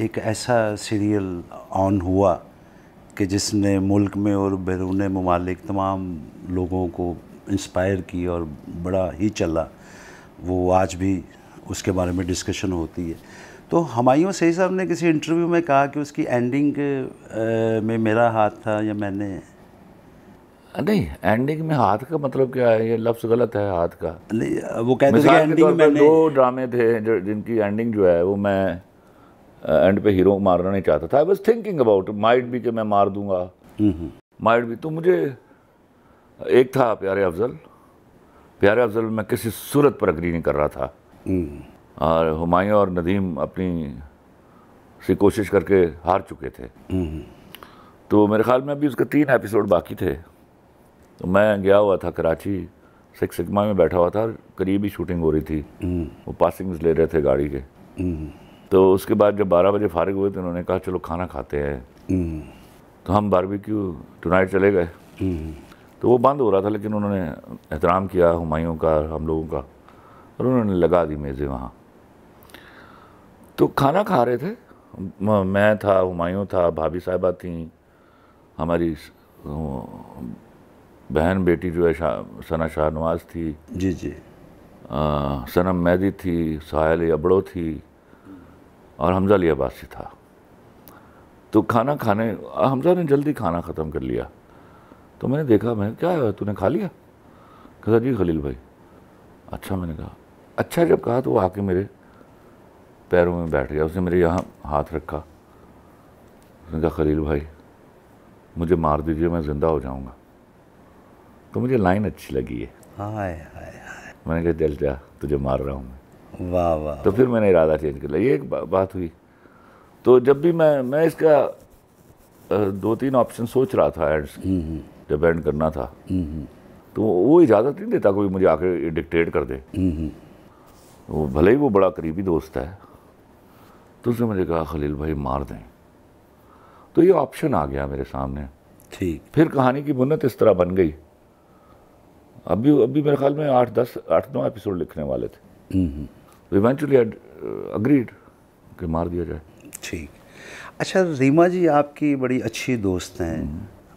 एक ऐसा सीरियल ऑन हुआ कि जिसने मुल्क में और बैरून ममालिक तमाम लोगों को इंस्पायर की और बड़ा ही चला वो आज भी उसके बारे में डिस्कशन होती है तो हमायों सही साहब ने किसी इंटरव्यू में कहा कि उसकी एंडिंग में मेरा हाथ था या मैंने नहीं एंडिंग में हाथ का मतलब क्या है ये लफ्ज गलत है हाथ का वो कहते थे एंडिंग में दो ड्रामे थे जिनकी एंडिंग जो है वो मैं एंड पे हीरो मारना नहीं चाहता था I was thinking about might भी कि मैं मार दूंगा माइट हम्म, भी हम्म। तो मुझे एक था प्यारे अफजल प्यारे अफजल मैं किसी सूरत पर अग्री नहीं कर रहा था और हम्म। हुमायूं और नदीम अपनी से कोशिश करके हार चुके थे तो मेरे ख्याल में अभी उसके तीन एपिसोड बाकी थे तो मैं गया हुआ था कराची सिक्स सिग्मा में बैठा हुआ था करीब ही शूटिंग हो रही थी हम्म। वो पासिंग ले रहे थे गाड़ी के हम्म। तो उसके बाद जब बारह बजे फारिग हुए तो उन्होंने कहा चलो खाना खाते हैं हम्म। तो हम बारबेक्यू टुनाइट चले गए तो वो बंद हो रहा था लेकिन उन्होंने एहतराम किया हमायों का हम लोगों का और उन्होंने लगा दी मेज़ें वहाँ तो खाना खा रहे थे मैं था हमायों था भाभी साहिबा थी हमारी बहन बेटी जो है सना शाहनवाज थी जी जी आ, सनम मैदी थी साहल अबड़ो थी और हमजा अली था तो खाना खाने हमजा ने जल्दी खाना ख़त्म कर लिया तो मैंने देखा मैं क्या है तूने खा लिया कहता जी खलील भाई अच्छा मैंने कहा अच्छा जब कहा तो वो आके मेरे पैरों में बैठ गया उसने मेरे यहाँ हाथ रखा उसने कहा खलील भाई मुझे मार दीजिए मैं ज़िंदा हो जाऊँगा तो मुझे लाइन अच्छी लगी है हाय हाय हाय मैंने कहा चल जा तुझे मार रहा हूँ मैं वाह वाह तो फिर मैंने इरादा चेंज कर लिया ये एक बा, बात हुई तो जब भी मैं मैं इसका दो तीन ऑप्शन सोच रहा था एड्स हम्म, हम्म। जब एंड करना था हम्म, तो वो इजाज़त नहीं देता कोई मुझे आके डिक्टेट कर दे वो भले ही वो बड़ा करीबी दोस्त है तो उसने मुझे कहा खलील भाई मार दें तो ये ऑप्शन आ गया मेरे सामने ठीक फिर कहानी की बुनत इस तरह बन गई अभी अभी मेरे ख्याल में आठ दस आठ नौ एपिसोड लिखने वाले थे इवेंचुअली अग्रीड uh, कि मार दिया जाए ठीक अच्छा रीमा जी आपकी बड़ी अच्छी दोस्त हैं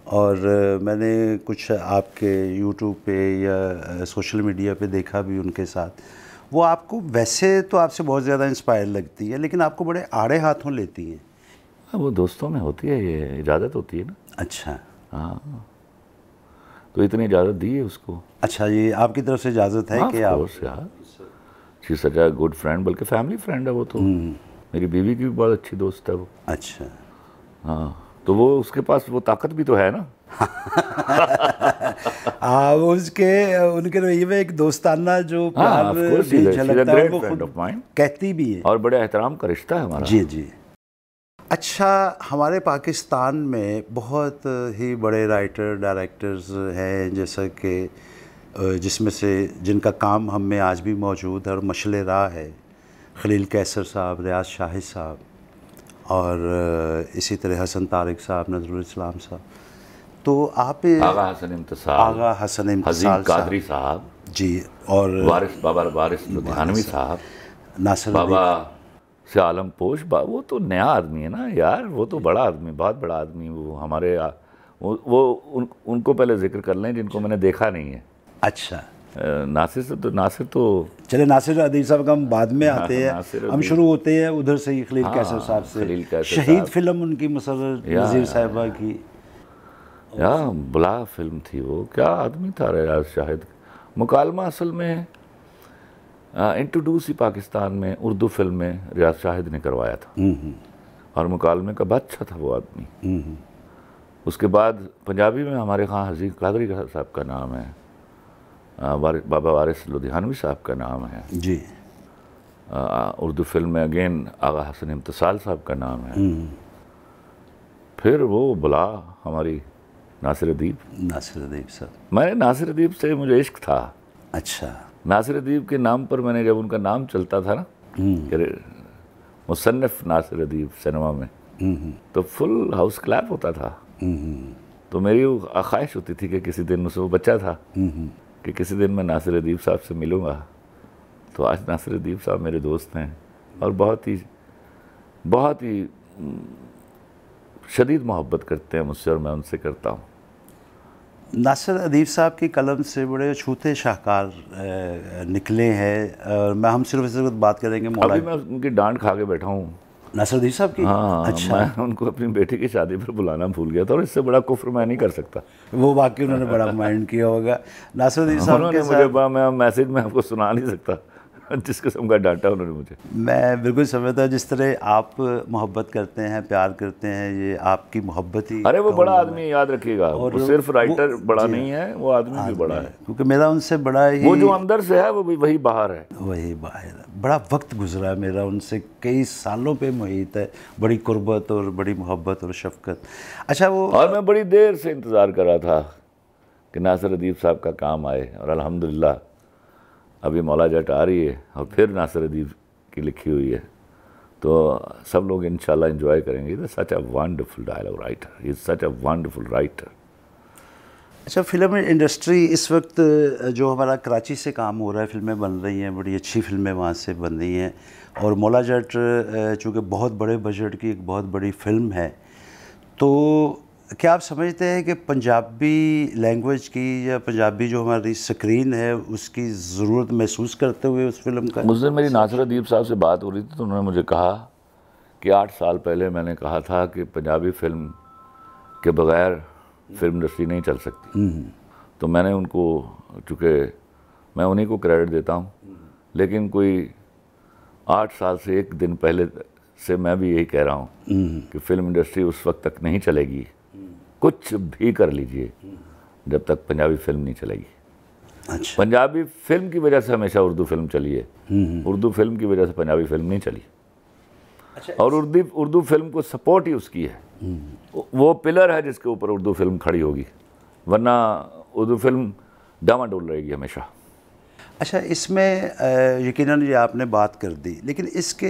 और uh, मैंने कुछ आपके यूट्यूब पे या सोशल uh, मीडिया पे देखा भी उनके साथ वो आपको वैसे तो आपसे बहुत ज़्यादा इंस्पायर लगती है लेकिन आपको बड़े आड़े हाथों लेती हैं हाँ, वो दोस्तों में होती है ये इजाज़त होती है ना अच्छा हाँ तो इतनी इजाज़त दी है उसको अच्छा ये आपकी तरफ से इजाज़त है हाँ, कि आप she such a good friend बल्कि फैमिली फ्रेंड है वो तो हम्म। मेरी बीवी की भी बहुत अच्छी दोस्त है वो अच्छा हाँ तो वो उसके पास वो ताकत भी तो है ना आ, हाँ, उसके उनके रवैये में एक दोस्ताना जो हाँ, प्यार हाँ, लगता है वो कहती भी है और बड़े एहतराम का रिश्ता है हमारा जी जी अच्छा हमारे पाकिस्तान में बहुत ही बड़े राइटर डायरेक्टर्स हैं जैसा कि जिसमें से जिनका काम हम में आज भी मौजूद है और मशल राह है खलील कैसर साहब रियाज शाहिद साहब और इसी तरह हसन तारिक साहब नजरुल इस्लाम साहब तो आप आगा हसन आगा हसन कादरी साहब जी और वारिस बाबा वारिस लुधियानवी साहब नासिर बाबा से आलमपोश बा वो तो नया आदमी है ना यार वो तो बड़ा आदमी बहुत बड़ा आदमी वो हमारे आ, वो, वो उन, उनको पहले जिक्र कर लें जिनको मैंने देखा नहीं है अच्छा नासिर से तो नासिर तो चले नासिर अदीब साहब का हम बाद में हाँ, आते हैं हम शुरू होते हैं उधर से ही खलील हाँ, कैसर साहब से शहीद फिल्म उनकी मसरत नज़ीर साहिबा की या बुला फिल्म थी वो क्या आदमी था रे यार शाहिद मुकालमा असल में इंट्रोड्यूस ही पाकिस्तान में उर्दू फिल्म में रियाज शाहिद ने करवाया था हम्म, हम्म। और मुकालमे का बादशाह था वो आदमी हम्म, उसके बाद पंजाबी में हमारे खां हजीर कादरी साहब का नाम है बाबा वारिस लुधियानवी साहब का नाम है जी उर्दू फिल्म में अगेन आगा हसन इम्तसाल साहब का नाम है फिर वो बुला हमारी नासिर अदीब नासिर अदीब साहब मैं नासिर अदीब से मुझे इश्क था अच्छा नासिर अदीब के नाम पर मैंने जब उनका नाम चलता था ना हम्म। मुसन्फ़ नासिर अदीब सिनेमा में हम्म, हम्म। तो फुल हाउस क्लैप होता था तो मेरी ख्वाहिश होती थी कि किसी दिन उसे वो बच्चा था कि किसी दिन मैं नासिर अदीब साहब से मिलूँगा तो आज नासिर अदीब साहब मेरे दोस्त हैं और बहुत ही बहुत ही शदीद मोहब्बत करते हैं मुझसे और मैं उनसे करता हूँ नासिर अदीब साहब की कलम से बड़े छूते शाहकार निकले हैं मैं हम सिर्फ इस वक्त बात करेंगे अभी मैं उनकी डांट खा के बैठा हूँ नासिर अदीब साहब की हाँ अच्छा मैं उनको अपनी बेटी की शादी पर बुलाना भूल गया था और इससे बड़ा कुफर मैं नहीं कर सकता वो वाकई उन्होंने बड़ा माइंड किया होगा नासिर अदीब हाँ, साहब मैं मैसेज में आपको सुना नहीं सकता जिस किस्म का डांटा उन्होंने मुझे मैं बिल्कुल समझता हूँ जिस तरह आप मोहब्बत करते हैं प्यार करते हैं ये आपकी मोहब्बत ही अरे वो बड़ा तो आदमी याद रखिएगा और सिर्फ राइटर बड़ा नहीं है वो आदमी भी बड़ा है क्योंकि मेरा उनसे बड़ा ही वो जो अंदर से है वो भी वही बाहर है वही बाहर बड़ा वक्त गुजरा है मेरा उनसे कई सालों पर मुहित है बड़ी कुर्बत और बड़ी मोहब्बत और शफकत अच्छा वो और मैं बड़ी देर से इंतज़ार कर रहा था कि नासिर अदीब साहब का काम आए और अलहमदिल्ला अभी मौला जट आ रही है और फिर नासर अदीब की लिखी हुई है तो सब लोग इन इन्जॉय करेंगे is such a wonderful dialogue writer is such a wonderful writer अच्छा फिल्म इंडस्ट्री इस वक्त जो हमारा कराची से काम हो रहा है फिल्में बन रही हैं बड़ी अच्छी फिल्में वहाँ से बन रही हैं और मौला जट चूँकि बहुत बड़े बजट की एक बहुत बड़ी फिल्म है तो क्या आप समझते हैं कि पंजाबी लैंग्वेज की या पंजाबी जो हमारी स्क्रीन है उसकी ज़रूरत महसूस करते हुए उस फिल्म का उस दिन मेरी नासिर अदीब साहब से बात हो रही थी तो उन्होंने मुझे कहा कि आठ साल पहले मैंने कहा था कि पंजाबी फिल्म के बगैर फिल्म इंडस्ट्री नहीं चल सकती हम्म, हम्म। तो मैंने उनको चूँकि मैं उन्हीं को क्रेडिट देता हूँ लेकिन कोई आठ साल से एक दिन पहले से मैं भी यही कह रहा हूँ हम्म, कि फिल्म इंडस्ट्री उस वक्त तक नहीं चलेगी कुछ भी कर लीजिए जब तक पंजाबी फिल्म नहीं चलेगी अच्छा पंजाबी फिल्म की वजह से हमेशा उर्दू फिल्म चली है हम्म, हम्म। उर्दू फिल्म की वजह से पंजाबी फिल्म नहीं चली अच्छा, और उर्दी उर्दू फिल्म को सपोर्ट ही उसकी है हम्म, वो पिलर है जिसके ऊपर उर्दू फिल्म खड़ी होगी वरना उर्दू फिल्म डामा डोल रहेगी हमेशा अच्छा इसमें यकीनन ये आपने बात कर दी लेकिन इसके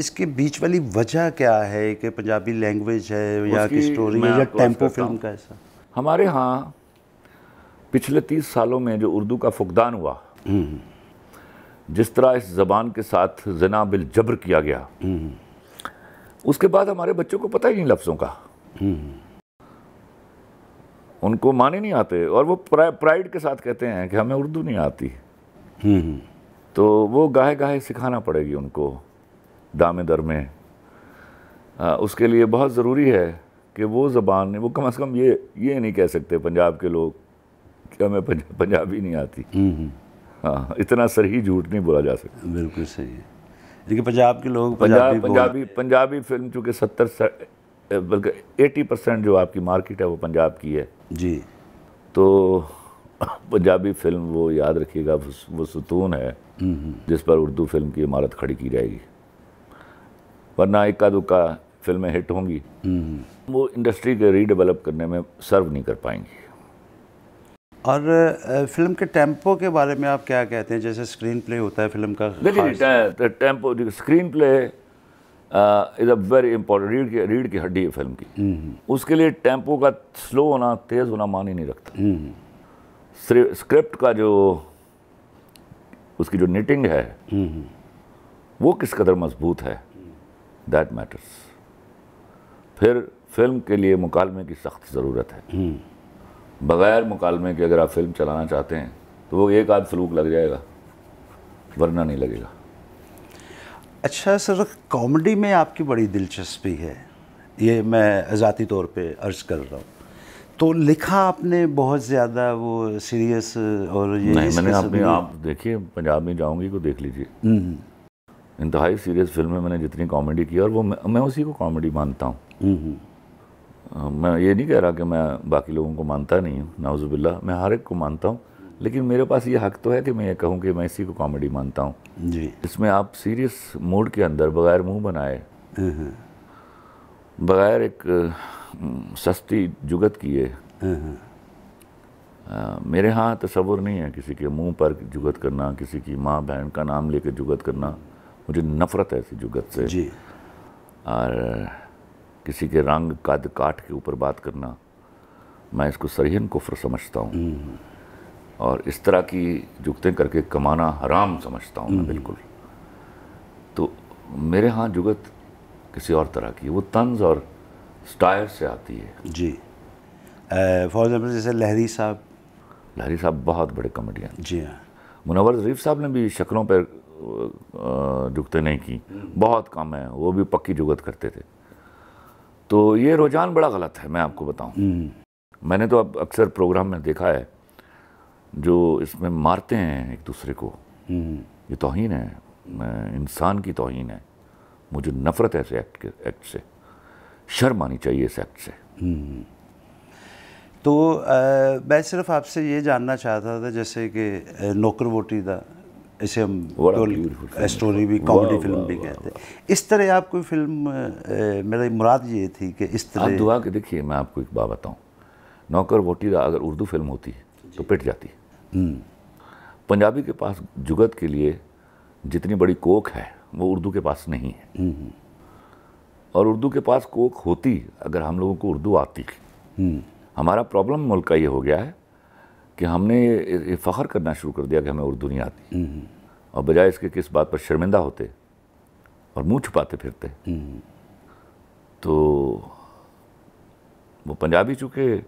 इसके बीच वाली वजह क्या है कि पंजाबी लैंग्वेज है या की स्टोरी है या टेम्पो फिल्म का ऐसा हमारे यहाँ पिछले तीस सालों में जो उर्दू का फुकदान हुआ हम्म, हम्म। जिस तरह इस ज़बान के साथ जना बिल जबर किया गया हम्म, उसके बाद हमारे बच्चों को पता ही नहीं लफ्ज़ों का उनको माने नहीं आते और वो प्राइड के साथ कहते हैं कि हमें उर्दू नहीं आती हम्म, हम्म। तो वो गाहे गाहे सिखाना पड़ेगी उनको दामे दर में आ, उसके लिए बहुत ज़रूरी है कि वो ज़बान वो कम अज़ कम ये ये नहीं कह सकते पंजाब के लोग कि हमें पंजाबी नहीं आती हम्म, हाँ इतना सही झूठ नहीं बोला जा सकता बिल्कुल सही है लेकिन पंजाब के लोग पंजाब पंजाबी पंजाबी फिल्म चूँकि सत्तर बल्कि एटी परसेंट जो आपकी मार्केट है वो पंजाब की है जी तो पंजाबी फिल्म वो याद रखिएगा वो सुतून है जिस पर उर्दू फिल्म की इमारत खड़ी की जाएगी वरना इक्का दुक्का फिल्में हिट होंगी वो इंडस्ट्री के रीडेवलप करने में सर्व नहीं कर पाएंगी और फिल्म के टेम्पो के बारे में आप क्या कहते हैं जैसे स्क्रीन प्ले होता है फिल्म का देखिए tempo screenplay is a very important रीढ़ की रीढ़ की हड्डी है फिल्म की उसके लिए टेम्पो का स्लो होना तेज़ होना मान ही नहीं रखता स्क्रिप्ट का जो उसकी जो निटिंग है वो किस कदर मजबूत है दैट मैटर्स फिर फिल्म के लिए मुकालमे की सख्त ज़रूरत है बग़ैर मुकालमे के अगर आप फिल्म चलाना चाहते हैं तो वो एक आध सलूक लग जाएगा वरना नहीं लगेगा अच्छा सर कॉमेडी में आपकी बड़ी दिलचस्पी है ये मैं ज़ाती तौर पे अर्ज़ कर रहा हूँ तो लिखा आपने बहुत ज़्यादा वो सीरियस और ये नहीं मैंने आपने आप देखिए पंजाब में जाऊंगी को तो देख लीजिए हम्म। इंतहाई सीरियस फिल्म में मैंने जितनी कॉमेडी की और वो मैं, मैं उसी को कॉमेडी मानता हूँ हम्म, हम्म। मैं ये नहीं कह रहा कि मैं बाकी लोगों को मानता नहीं हूँ नाउजुबिल्ला मैं हर एक को मानता हूँ लेकिन मेरे पास ये हक तो है कि मैं ये कहूँ कि मैं इसी को कॉमेडी मानता हूँ इसमें आप सीरियस मूड के अंदर बगैर मुंह बनाए बगैर एक सस्ती जुगत की है हाँ, हाँ। मेरे यहाँ तस्वुर नहीं है किसी के मुंह पर जुगत करना किसी की माँ बहन का नाम लेकर जुगत करना मुझे नफरत है ऐसी जुगत से जी और किसी के रंग कद काट के ऊपर बात करना मैं इसको सरहन कुफर समझता हूँ हम्म। और इस तरह की जुगतें करके कमाना हराम समझता हूँ हम्म। बिल्कुल तो मेरे यहाँ जुगत किसी और तरह की वो तंज और स्टायर से आती है जी फॉर एग्जाम्पल जैसे लहरी साहब लहरी साहब बहुत बड़े कॉमेडियन जी हाँ मुनवर जरीफ साहब ने भी शक्लों पर जुगते नहीं की बहुत कम है वो भी पक्की जुगत करते थे तो ये रुझान बड़ा गलत है मैं आपको बताऊं हम्म। मैंने तो अब अक्सर प्रोग्राम में देखा है जो इसमें मारते हैं एक दूसरे को हम्म। ये तोहन है इंसान की तोहन है मुझे नफरत है ऐसे एक्ट के एक्ट से शर्म आनी चाहिए इस एक्ट से हम्म। तो आ, मैं सिर्फ आपसे ये जानना चाहता था जैसे कि नौकर वोटी था इसे हम स्टोरी भी कॉमेडी फिल्म भी कहते हैं इस तरह आप कोई फिल्म मेरी मुराद ये थी कि इस तरह आप दुआ के देखिए मैं आपको एक बात बताऊँ नौकर वोटी अगर उर्दू फिल्म होती है तो पिट जाती है हम्म। पंजाबी के पास जुगत के लिए जितनी बड़ी कोक है वो उर्दू के पास नहीं है हम्म, और उर्दू के पास कोक होती अगर हम लोगों को उर्दू आती हम्म। हमारा प्रॉब्लम मुल्क का ये हो गया है कि हमने फ़ख्र करना शुरू कर दिया कि हमें उर्दू नहीं आती हम्म। और बजाय इसके किस बात पर शर्मिंदा होते और मुँह छुपाते फिरते हम्म। तो वो पंजाबी चूँकि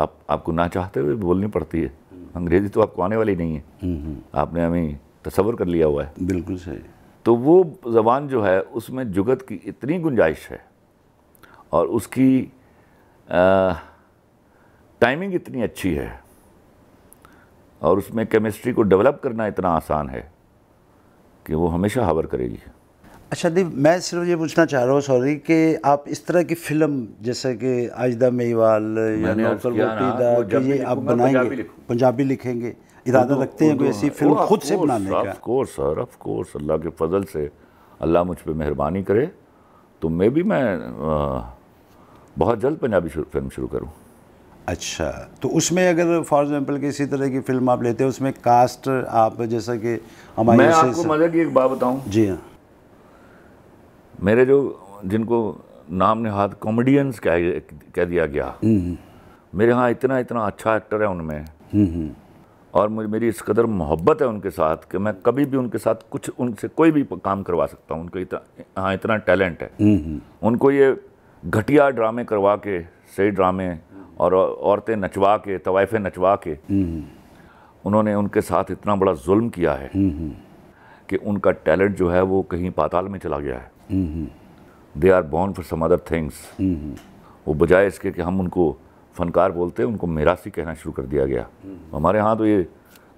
आप आपको ना चाहते हुए बोलनी पड़ती है अंग्रेज़ी तो आपको आने वाली नहीं है आपने हमें तस्वर कर लिया हुआ है बिल्कुल सही तो वो ज़बान जो है उसमें जुगत की इतनी गुंजाइश है और उसकी आ, टाइमिंग इतनी अच्छी है और उसमें केमिस्ट्री को डेवलप करना इतना आसान है कि वो हमेशा हावर करेगी अच्छा दीप मैं सिर्फ ये पूछना चाह रहा हूँ सॉरी कि आप इस तरह की फिल्म जैसे कि आजदा मेवाल या नौकल ये आप बनाएंगे पंजाबी लिखेंगे इरादा रखते हैं कोई ऐसी फिल्म खुद से बनाने का of course sir of course अल्लाह के फजल से अल्लाह मुझ पर मेहरबानी करे तो मे भी मैं बहुत जल्द पंजाबी फिल्म शुरू करूँ अच्छा तो उसमें अगर फॉर एग्जाम्पल किसी तरह की फिल्म आप लेते हैं उसमें कास्ट आप जैसा कि हमारे मैं आपको मजे की एक बात बताऊं जी हाँ मेरे जो जिनको नाम ने हाथ कॉमेडियंस कह कह दिया गया हम्म, हम्म। मेरे यहाँ इतना इतना अच्छा एक्टर है उनमें हम्म, और मुझे मेरी इस कदर मोहब्बत है उनके साथ कि मैं कभी भी उनके साथ कुछ उनसे कोई भी काम करवा सकता हूँ उनको इतना हाँ इतना टैलेंट है हम्म, हम्म। उनको ये घटिया ड्रामे करवा के सही ड्रामे और औरतें नचवा के तवाइफ़े नचवा के हम्म, उन्होंने उनके साथ इतना बड़ा जुल्म किया है कि उनका टैलेंट जो है वो कहीं पाताल में चला गया है they are born for some other things वो बजाय इसके कि हम उनको फनकार बोलते उनको मेरासी कहना शुरू कर दिया गया हमारे यहाँ तो ये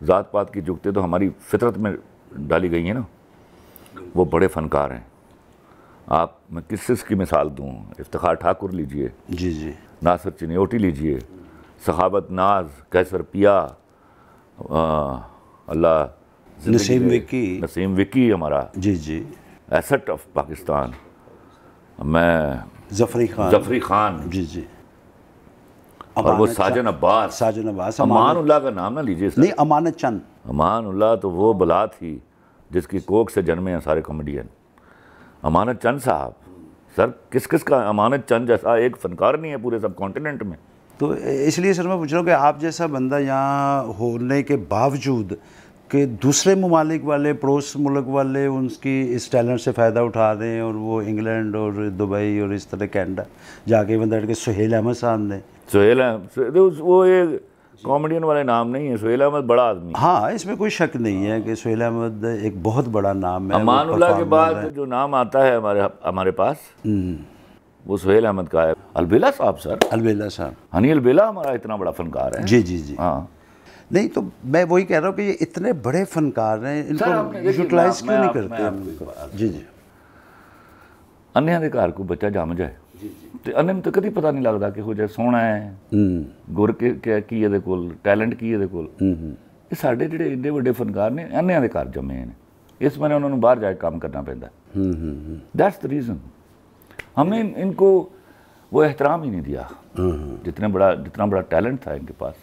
ज़ात पात की जुगते तो हमारी फितरत में डाली गई हैं ना वो बड़े फनकार हैं आप मैं किस चीज़ की मिसाल दूँ इफ्तार ठाकुर लीजिए जी जी नासर चिनियोटी लीजिए सहाबत नाज कैसर पिया अल्लाह नसीम विकी नसीम विकी हमारा जी जी एसेट ऑफ पाकिस्तान मैं जफरी खान जफरी खान जी जी और वो साजन अब्बास साजन अब्बास अमानुल्लाह का नाम ना लीजिए नहीं अमानत चंद अमानुल्लाह तो वो बला थी जिसकी कोक से जन्मे हैं सारे कॉमेडियन अमानत चंद साहब सर किस किस का अमानत चंद जैसा एक फनकार नहीं है पूरे सब कॉन्टिनेंट में तो इसलिए सर मैं पूछ रहा हूँ कि आप जैसा बंदा यहाँ होने के बावजूद कि दूसरे ममालिक वाले पड़ोस मुल्क वाले उनकी इस टैलेंट से फ़ायदा उठा दें और वो इंग्लैंड और दुबई और इस तरह कैनेडा जाके बंद के सुहेल अहमद साहब ने सुहेल अहमद वो एक कॉमेडियन वाले नाम नहीं है सुहेल अहमद बड़ा आदमी हाँ इसमें कोई शक नहीं है कि सुहेल अहमद एक बहुत बड़ा नाम है अमान के बाद जो नाम आता है हमारे हमारे पास हम्म। वो सुहेल अहमद का है अलबेला साहब सर अलबेला साहब हनी अलबेला हमारा इतना बड़ा फनकार है जी जी जी हाँ नहीं तो ਮੈਂ वही ਕਹਿ ਰਹਾ ਕਿ ਇਹ ਇਤਨੇ ਬੜੇ ਫਨਕਾਰ ਨੇ ਇਨਕੋ ਯੂਟਿਲਾਈਜ਼ ਕਿਉਂ ਨਹੀਂ ਕਰਦੇ ਜੀ ਜੀ जी ਅੰਨਿਆਂ ਦੇ ਘਰ ਕੋ ਬੱਚਾ ਜੰਮ ਜਾਏ ਤੇ ਅੰਨੇ ਨੂੰ ਤਾਂ ਕਦੀ ਪਤਾ ਨਹੀਂ ਲੱਗਦਾ ਕਿ ਹੋ ਜਾਏ ਸੋਹਣਾ ਹੈ ਗੁਰ ਕੇ ਕੀ ਇਹਦੇ ਕੋਲ ਟੈਲੈਂਟ ਕੀ ਇਹਦੇ ਕੋਲ ਹੂੰ ਇਹ ਸਾਡੇ ਜਿਹੜੇ ਇੰਨੇ ਵੱਡੇ ਫਨਕਾਰ ਨੇ ਅੰਨਿਆਂ ਦੇ ਘਰ ਜੰਮੇ ਨੇ ਇਸ ਮਨੇ ਉਹਨਾਂ ਨੂੰ ਬਾਹਰ ਜਾ ਕੇ ਕੰਮ ਕਰਨਾ ਪੈਂਦਾ ਹੂੰ ਹੂੰ ਦੈਟਸ ਦ ਰੀਜ਼ਨ ਹਮੇ ਇਨਕੋ ਉਹ ਇਤਰਾਮ ਹੀ ਨਹੀਂ ਦਿਆ ਹੂੰ जितने ਬੜਾ जितना ਬੜਾ ਟੈਲੈਂਟ था ਇਨਕੇ ਪਾਸ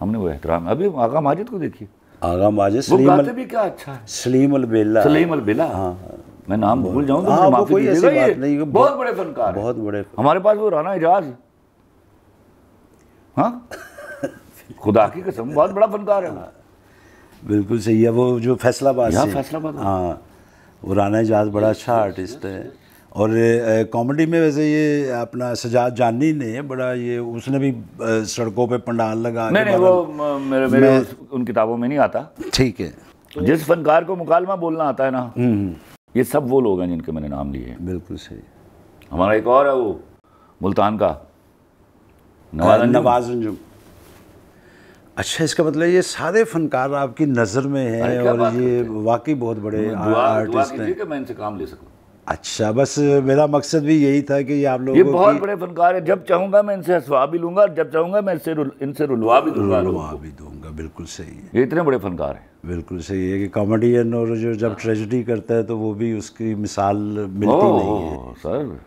हमने वो एहतराम अभी आगा माजिद को देखिए आगा माजिद सलीम अल... भी क्या अच्छा है सलीम अलबेला सलीम अलबेला हाँ मैं नाम भूल जाऊँ तो हाँ, कोई ऐसी बात नहीं बहुत बड़े फनकार बहुत बड़े हमारे पास वो राना एजाज हाँ खुदा की कसम बहुत बड़ा फनकार है हाँ। बिल्कुल सही है वो जो फैसलाबाद से फैसलाबाद हाँ वो राना एजाज बड़ा अच्छा आर्टिस्ट है और कॉमेडी में वैसे ये अपना सजाद जानी ने बड़ा ये उसने भी सड़कों पे पंडाल लगा नहीं नहीं वो मेरे मेरे उन किताबों में नहीं आता ठीक है तो जिस फनकार को मुकालमा बोलना आता है ना हम्म, हम्म। ये सब वो लोग हैं जिनके मैंने नाम लिए बिल्कुल सही हमारा एक और है वो मुल्तान का नवाज अंजुम अच्छा इसका मतलब ये सारे फनकार आपकी नज़र में है और ये वाकई बहुत बड़े आर्टिस्ट हैं मैं इनसे काम ले सकूँ अच्छा बस मेरा मकसद भी यही था कि ये आप लोग ये बहुत बड़े फनकार हैं जब चाहूंगा मैं इनसे हंसवा भी लूंगा जब चाहूंगा मैं इनसे रुल, इनसे रुलवा भी दूंगा रुलवा भी दूंगा बिल्कुल सही है ये इतने बड़े फनकार हैं बिल्कुल सही है कि कॉमेडियन और जो जब ट्रेजडी हाँ। करता है तो वो भी उसकी मिसाल मिलती ओ, नहीं है सर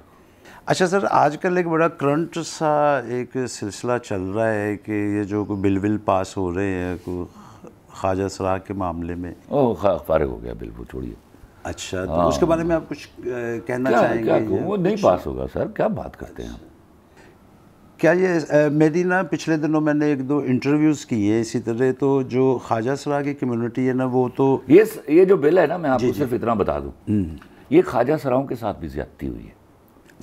अच्छा सर आजकल एक बड़ा करंट सा एक सिलसिला चल रहा है कि ये जो बिल बिल पास हो रहे हैं ख्वाजा सराह के मामले में ओ फारिग हो गया बिल्कुल छोड़िए अच्छा तो हाँ। उसके बारे में आप कुछ कहना क्या, चाहेंगे क्या वो नहीं पास होगा सर क्या बात करते हैं अच्छा। क्या ये मेरी ना पिछले दिनों मैंने एक दो इंटरव्यूज़ किए इसी तरह तो जो ख्वाजा सरा की कम्युनिटी है ना वो तो ये ये जो बिल है ना मैं आपको सिर्फ इतना बता दूँ हम्म। ये ख्वाजा सराओं के साथ भी ज्यादती हुई है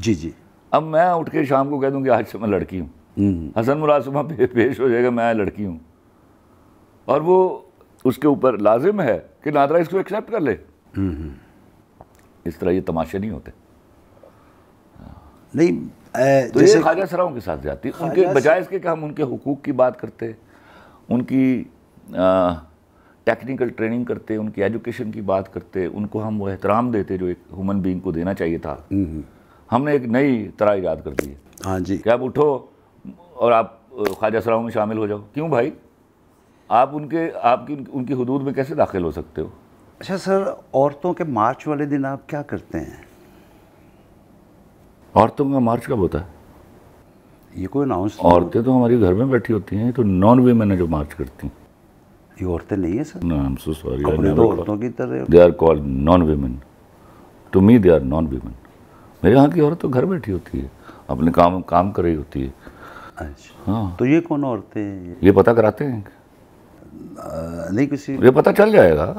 जी जी अब मैं उठ के शाम को कह दूँ कि आज से मैं लड़की हूँ हम्म। हसन मुराद पे, पेश हो जाएगा मैं लड़की हूँ और वो उसके ऊपर लाजिम है कि नादरा इसको एक्सेप्ट कर ले हम्म। इस तरह ये तमाशे नहीं होते नहीं तो जैसे खाजा सराओं के साथ जाती उनके बजाय इसके कि हम उनके हुकूक की बात करते उनकी टेक्निकल ट्रेनिंग करते उनकी एजुकेशन की बात करते उनको हम वो एहतराम देते जो एक ह्यूमन बींग को देना चाहिए था हमने एक नई तरह ईजाद कर दी है हाँ जी कि आप उठो और आप ख्वाजा सराओं में शामिल हो जाओ क्यों भाई आप उनके आपकी उनकी हदूद में कैसे दाखिल हो सकते हो अच्छा सर औरतों के मार्च वाले दिन आप क्या करते हैं औरतों का मार्च कब होता है ये कोई अनाउंस औरतें तो हमारे घर में बैठी होती हैं तो नॉन वेमेन है जो मार्च करती हैं ये औरतें नहीं है सर ना आई एम सो सॉरी अपने तो औरतों की तरह they are called non women to me they are non women मेरे यहाँ की औरत तो घर बैठी होती है अपने काम काम कर रही होती है अच्छा हाँ तो ये कौन औरतें ये पता कराते हैं नहीं किसी ये पता चल जाएगा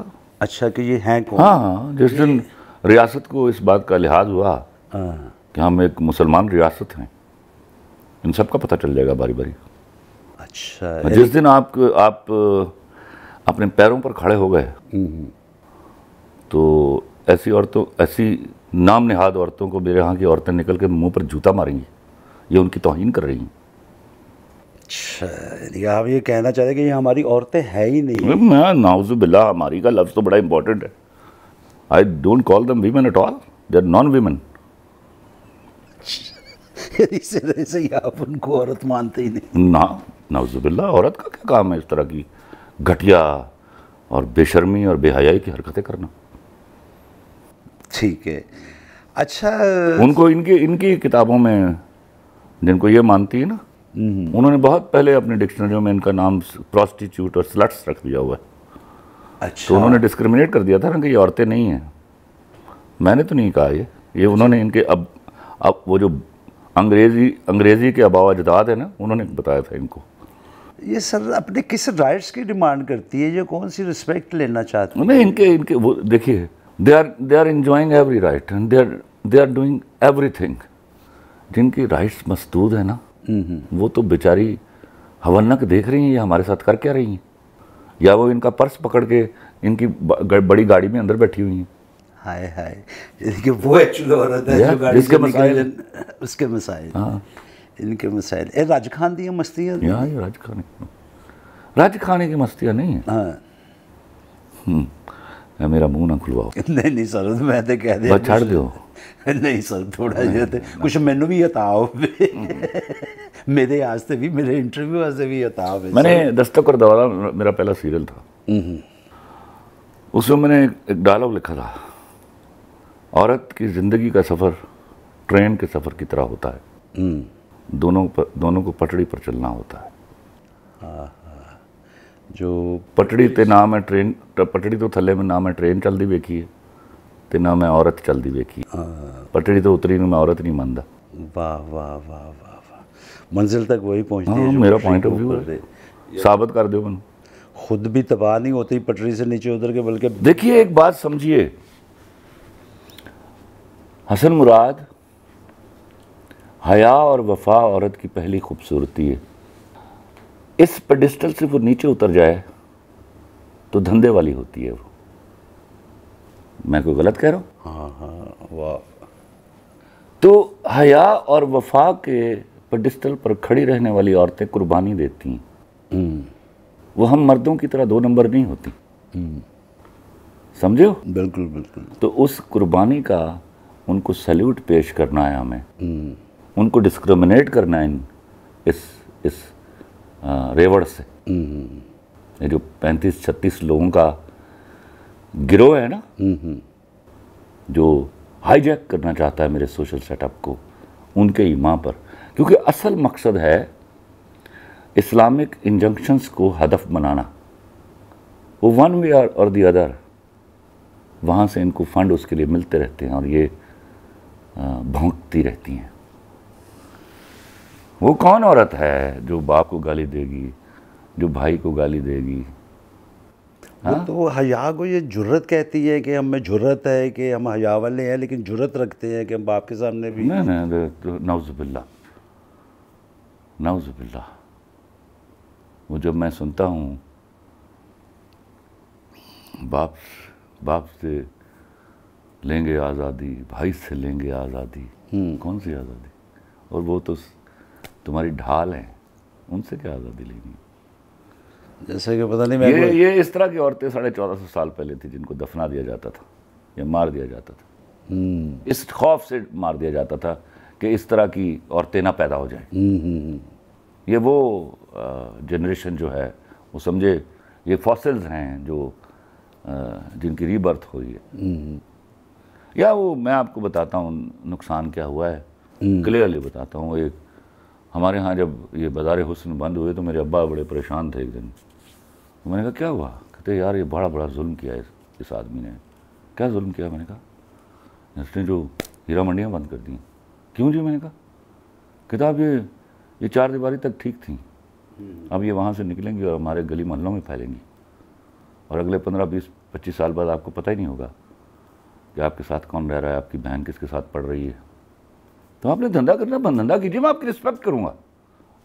अच्छा कि ये हैं कौन हाँ, हाँ जिस दिन रियासत को इस बात का लिहाज हुआ हाँ। कि हम एक मुसलमान रियासत हैं इन सब का पता चल जाएगा बारी बारी अच्छा जिस दिन आप आप अपने पैरों पर खड़े हो गए हम्म, हम्म। तो ऐसी औरतों ऐसी नाम नहाद औरतों को मेरे यहाँ की औरतें निकल के मुंह पर जूता मारेंगी ये उनकी तोहिन कर रही हैं अच्छा आप ये कहना चाहते हैं कि ये हमारी औरतें हैं ही नहीं मैं बिल्ला हमारी का लफ्ज़ तो बड़ा इंपॉर्टेंट है I don't call them women at all they are non women से ही आप उनको औरत मानते ही नहीं ना नाउजुबिल्ला औरत का क्या काम है इस तरह की घटिया और बेशर्मी और बेहयाई की हरकतें करना ठीक है अच्छा उनको इनके इनकी किताबों में जिनको ये मानती है ना हम्म। उन्होंने बहुत पहले अपने डिक्शनरियों में इनका नाम प्रॉस्टिट्यूट और स्लट्स रख दिया हुआ है अच्छा तो उन्होंने डिस्क्रिमिनेट कर दिया था ना कि ये औरतें नहीं हैं मैंने तो नहीं कहा ये ये अच्छा। उन्होंने इनके अब अब वो जो अंग्रेजी अंग्रेजी के अबाव अजदाद है ना उन्होंने बताया था इनको ये सर अपने किस राइट्स की डिमांड करती है ये कौन सी रिस्पेक्ट लेना चाहती है नहीं इनके इनके वो देखिए they are they are enjoying every right and they are they are doing everything जिनकी राइट्स मसदूद है ना हम्म। वो तो बेचारी हवनक देख रही हैं ये हमारे साथ कर क्या रही हैं या वो इनका पर्स पकड़ के इनकी बड़ी गाड़ी में अंदर बैठी हुई हैं हाय हाय जिसकी वो एक्चुअल औरत है जो गाड़ी जिसके मसाइल उसके मसाइल हाँ इनके मसाइल ए राज खान दी मस्तियाँ यहाँ ये राज खान राज खान की मस्तियाँ नहीं हैं हाँ हम्म। मेरा मुंह ना खुलवाओ नहीं नहीं सर मैं तो कह दिया छाड़ दो नहीं सर थोड़ा जो कुछ ਕੁਝ ਮੈਨੂੰ ਵੀ ਹਤਾਵ ਮੇਰੇ ਵਾਸਤੇ ਵੀ ਮੇਰੇ ਇੰਟਰਵਿਊ भी हताव हम्म। मैंने दस्तक और दवाला मेरा पहला सीरियल था उसमें मैंने एक डायलॉग लिखा था औरत की ज़िंदगी का सफ़र ट्रेन के सफ़र की तरह होता है हम्म। दोनों पर दोनों को पटड़ी पर चलना होता है जो पटड़ी ते नाम है ट्रेन पटड़ी तो थले में नाम है ट्रेन चलती वेखी है તે નામ એ عورت ચલદી વેખી પટરી તો ઉતરી મે عورت ની માન다 વાહ વાહ વાહ વાહ વાહ મંઝિલ તક વોહી પહોંચતી હૈ મેરા પોઈન્ટ ઉબાર દે સાબત કર દે મેન ખુદ ભી તબા નહી હોતી પટરી સે નીચે ઉતર કે બલકે દેખીએ એક બાત સમજીએ હસન મુરાદ હયા ઓર વફા عورت કી પહેલી ખુબસુરતી હૈ ઇસ પેડિસ્ટલ સિર્ફ નીચે ઉતર જાય તો ધંધેવાલી હોતી હૈ मैं कोई गलत कह रहा हूँ हाँ हाँ वाह तो हया और वफा के पडिस्टल पर खड़ी रहने वाली औरतें कुर्बानी देती हैं हम्म। वो हम मर्दों की तरह दो नंबर नहीं होती हम्म। समझो बिल्कुल बिल्कुल तो उस कुर्बानी का उनको सैल्यूट पेश करना है हमें हम्म। उनको डिस्क्रिमिनेट करना है इस इस रेवड़ से ये जो पैंतीस छत्तीस लोगों का गिरोह है ना हम्म, हम्म। जो हाईजैक करना चाहता है मेरे सोशल सेटअप को उनके माँ पर क्योंकि असल मकसद है इस्लामिक इंजंक्शंस को हदफ बनाना वो वन वे और दी अदर वहाँ से इनको फंड उसके लिए मिलते रहते हैं और ये भोंकती रहती हैं वो कौन औरत है जो बाप को गाली देगी जो भाई को गाली देगी हाँ? तो वो हया को ये जुर्रत कहती है कि हमें जुर्रत है कि हम हया वाले हैं लेकिन जुर्रत रखते हैं कि हम बाप के सामने भी नहीं नहीं तो नवजुबिल्ला वो जब मैं सुनता हूँ बाप बाप से लेंगे आज़ादी भाई से लेंगे आज़ादी हम्म। कौन सी आज़ादी और वो तो तुम्हारी ढाल हैं उनसे क्या आज़ादी लेनी जैसे कि पता नहीं मैं ये ये इस तरह की औरतें साढ़े चौदह सौ साल पहले थी जिनको दफना दिया जाता था या मार दिया जाता था हम्म। इस खौफ से मार दिया जाता था कि इस तरह की औरतें ना पैदा हो जाए हम्म, हम्म, ये वो जनरेशन जो है वो समझे ये फॉसिल्स हैं जो जिनकी रीबर्थ हुई है या वो मैं आपको बताता हूँ नुकसान क्या हुआ है क्लियरली बताता हूँ एक हमारे यहाँ जब ये बाजार हुसन बंद हुए तो मेरे अब्बा बड़े परेशान थे एक दिन तो मैंने कहा क्या हुआ कहते यार ये बड़ा बड़ा जुल्म किया इस, इस आदमी ने क्या जुल्म किया मैंने कहा इसने जो हीरा मंडियाँ बंद कर दी क्यों जी मैंने कहा किताब ये ये चार दीवारी तक ठीक थी हम्म। अब ये वहाँ से निकलेंगी और हमारे गली मोहल्लों में फैलेंगी और अगले पंद्रह बीस पच्चीस साल बाद आपको पता ही नहीं होगा कि आपके साथ कौन रह रहा है आपकी बहन किसके साथ पढ़ रही है तो आपने धंधा करना बंद धंधा कीजिए मैं आपकी रिस्पेक्ट करूँगा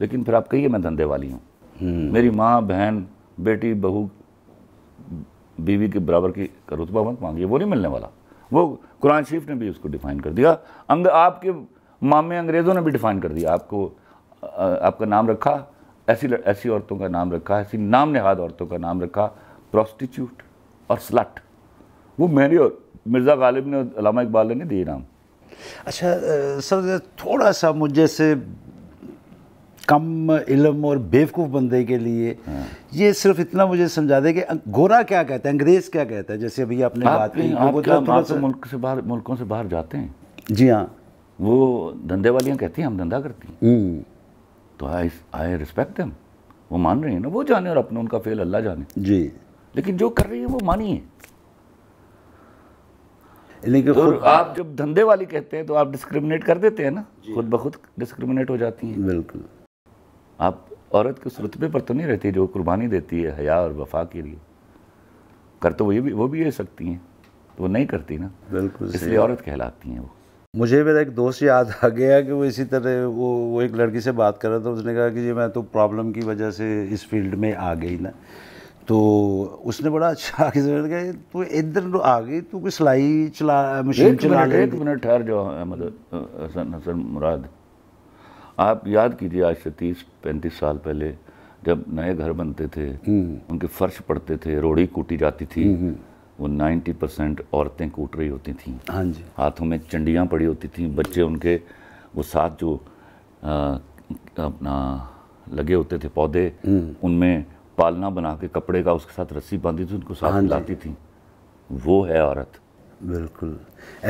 लेकिन फिर आप कहिए मैं धंधे वाली हूँ हम्म। मेरी माँ बहन बेटी बहू बीवी के बराबर की रुतबा तो मत मांगिए वो नहीं मिलने वाला वो कुरान शरीफ ने भी उसको डिफाइन कर दिया अंग आपके मामे अंग्रेज़ों ने भी डिफाइन कर दिया आपको आपका नाम रखा ऐसी ऐसी औरतों का नाम रखा ऐसी नाम नहाद औरतों का नाम रखा प्रोस्टिट्यूट और स्लट वो मेरी और मिर्ज़ा गालिब ने इकबाल ने दिए नाम अच्छा सर थोड़ा सा मुझे से कम इलम और बेवकूफ़ बंदे के लिए हाँ। ये सिर्फ इतना मुझे समझा दे कि अं, गोरा क्या कहता है अंग्रेज़ क्या कहता है जैसे अभी आपने बात की थोड़ा सा मुल्क से बाहर मुल्कों से बाहर जाते हैं जी हाँ वो धंधे वालियाँ कहती हैं हम धंधा करती हैं हम्म। तो आई आई रिस्पेक्ट हम वो मान रही हैं ना वो जाने और अपने उनका फेल अल्लाह जाने जी लेकिन जो कर रही है वो मानिए लेकिन तो आप जब धंधे वाली कहते हैं तो आप डिस्क्रिमिनेट कर देते हैं ना खुद ब खुद डिस्क्रिमिनेट हो जाती हैं बिल्कुल आप औरत के उस रुतबे पर तो नहीं रहती जो कुर्बानी देती है हया और वफा के लिए कर तो वही भी वो भी ये सकती हैं तो वो नहीं करती ना बिल्कुल इसलिए औरत कहलाती हैं वो मुझे मेरा एक दोस्त याद आ गया कि वो इसी तरह वो वो एक लड़की से बात कर रहा था उसने कहा कि जी मैं तो प्रॉब्लम की वजह से इस फील्ड में आ गई ना तो उसने बड़ा अच्छा आके गए तो इधर गई तू कोई सिलाई चला मशीन चला ले एक मिनट ठहर जाओ अहमद हसन हसन मुराद आप याद कीजिए आज से तीस पैंतीस साल पहले जब नए घर बनते थे हम्म। उनके फर्श पड़ते थे रोड़ी कूटी जाती थी हम्म, हम्म। वो नाइन्टी परसेंट औरतें कूट रही होती थी हाँ जी हाथों में चंडियाँ पड़ी होती थी बच्चे उनके वो साथ जो आ, अपना लगे होते थे पौधे उनमें पालना बना के कपड़े का उसके साथ रस्सी बांधी थी उनको साथ हाँ लाती थी वो है औरत बिल्कुल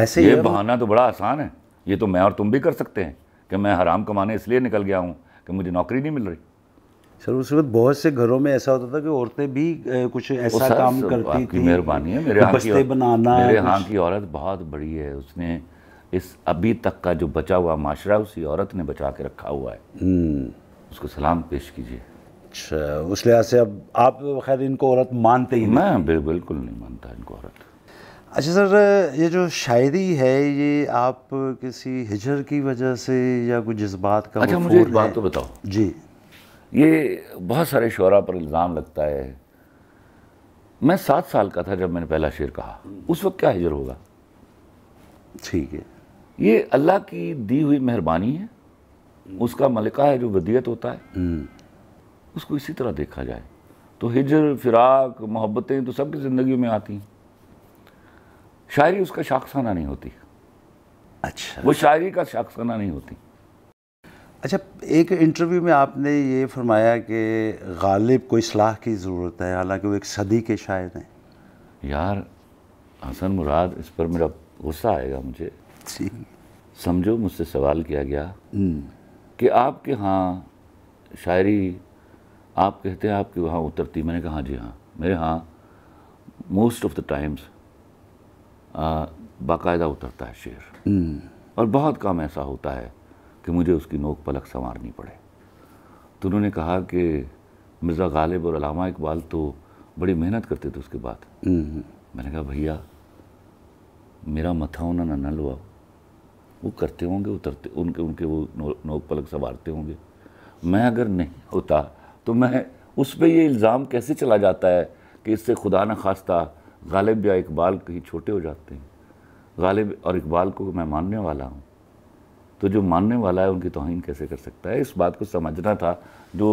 ऐसे ये बहाना तो बड़ा आसान है ये तो मैं और तुम भी कर सकते हैं कि मैं हराम कमाने इसलिए निकल गया हूँ कि मुझे नौकरी नहीं मिल रही सर उस वक्त बहुत से घरों में ऐसा होता था कि औरतें भी कुछ ऐसा काम करती थी मेहरबानी है मेरे हाँ की बनाना मेरे यहाँ की औरत बहुत बड़ी है उसने इस अभी तक का जो बचा हुआ माशरा उसी औरत ने बचा के रखा हुआ है हम्म। उसको सलाम पेश कीजिए अच्छा उस लिहाज से अब आप तो खैर इनको औरत मानते ही मैं बिल्कुल नहीं मानता इनको औरत अच्छा सर ये जो शायरी है ये आप किसी हिजर की वजह से या कुछ जज्बात का अच्छा मुझे एक बात तो बताओ जी ये बहुत सारे शरा पर इल्ज़ाम लगता है मैं सात साल का था जब मैंने पहला शेर कहा उस वक्त क्या हिजर होगा ठीक है ये अल्लाह की दी हुई मेहरबानी है उसका मलिका है जो वदियत होता है हम्म। उसको इसी तरह देखा जाए तो हिजर फिराक मोहब्बतें तो सबकी ज़िंदगी में आती हैं शायरी उसका शाखसाना नहीं होती अच्छा वो शायरी का शाखसाना नहीं होती अच्छा एक इंटरव्यू में आपने ये फरमाया कि गालिब को इसलाह की ज़रूरत है हालांकि वो एक सदी के शायर हैं यार हसन मुराद इस पर मेरा गुस्सा आएगा मुझे समझो मुझसे सवाल किया गया हम्म। कि आपके यहाँ शायरी आप कहते हैं आपके वहाँ उतरती मैंने कहा हाँ जी हाँ मेरे यहाँ मोस्ट ऑफ द टाइम्स बाकायदा उतरता है शेर हम्म। और बहुत कम ऐसा होता है कि मुझे उसकी नोक पलक संवारनी पड़े तो उन्होंने कहा कि मिर्ज़ा गालिब और अलामा इकबाल तो बड़ी मेहनत करते थे उसके बाद हम्म। मैंने कहा भैया मेरा मथा होना ना नल हुआ वो करते होंगे उतरते उनके उनके वो नो, नोक पलक संवारते होंगे मैं अगर नहीं होता तो मैं उस पर ये इल्ज़ाम कैसे चला जाता है कि इससे खुदा न खास्ता गालिब या इकबाल कहीं छोटे हो जाते हैं गालिब और इकबाल को मैं मानने वाला हूँ तो जो मानने वाला है उनकी तोहन कैसे कर सकता है इस बात को समझना था जो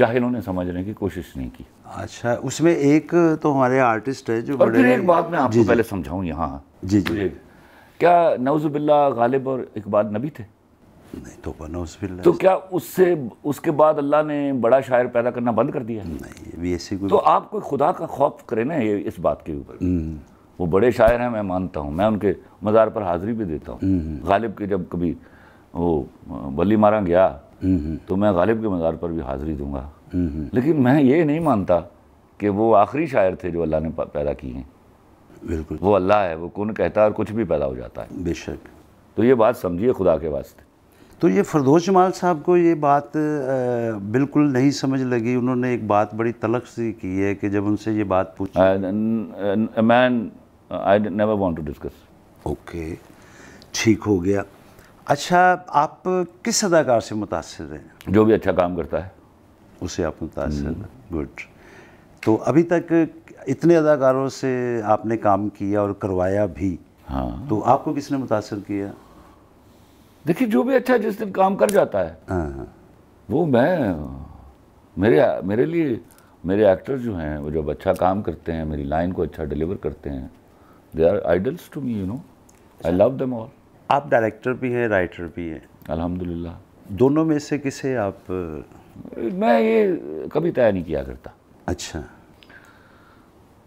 जाहिलों ने समझने की कोशिश नहीं की अच्छा उसमें एक तो हमारे आर्टिस्ट है जो बड़े एक बात मैं आपको पहले समझाऊँ यहाँ जी जी क्या नवजुबिल्ला गालिब और इकबाल नबी थे नहीं तो तो क्या उससे उसके बाद अल्लाह ने बड़ा शायर पैदा करना बंद कर दिया नहीं अभी ऐसी कोई तो आप कोई खुदा का खौफ करें ना ये इस बात के ऊपर हम्म। वो बड़े शायर हैं मैं मानता हूँ मैं उनके मज़ार पर हाज़िरी भी देता हूँ हम्म, हम्म। गालिब के जब कभी वो बली मारा गया तो मैं गालिब के मज़ार पर भी हाज़िरी दूंगा लेकिन मैं ये नहीं मानता कि वो आखिरी शायर थे जो अल्लाह ने पैदा किए हैं बिल्कुल वो अल्लाह है वो कौन कहता है और कुछ भी पैदा हो जाता है बेशक तो ये बात समझिए खुदा के वास्ते तो ये फरदोश जमाल साहब को ये बात बिल्कुल नहीं समझ लगी उन्होंने एक बात बड़ी तलक सी की है कि जब उनसे ये बात पूछी man I never want to discuss okay ठीक हो गया अच्छा आप किस अदाकार से मुतासर हैं जो भी अच्छा काम करता है उसे आप मुतासर हम्म। गुड तो अभी तक इतने अदाकारों से आपने काम किया और करवाया भी हाँ तो आपको किसने मुतासर किया देखिए जो भी अच्छा जिस दिन काम कर जाता है हाँ, हाँ। वो मैं मेरे मेरे लिए मेरे एक्टर जो हैं वो जब अच्छा काम करते हैं मेरी लाइन को अच्छा डिलीवर करते हैं they are idols to me you know I love them all आप डायरेक्टर भी हैं राइटर भी हैं अल्हम्दुलिल्लाह दोनों में से किसे आप मैं ये कभी तय नहीं किया करता अच्छा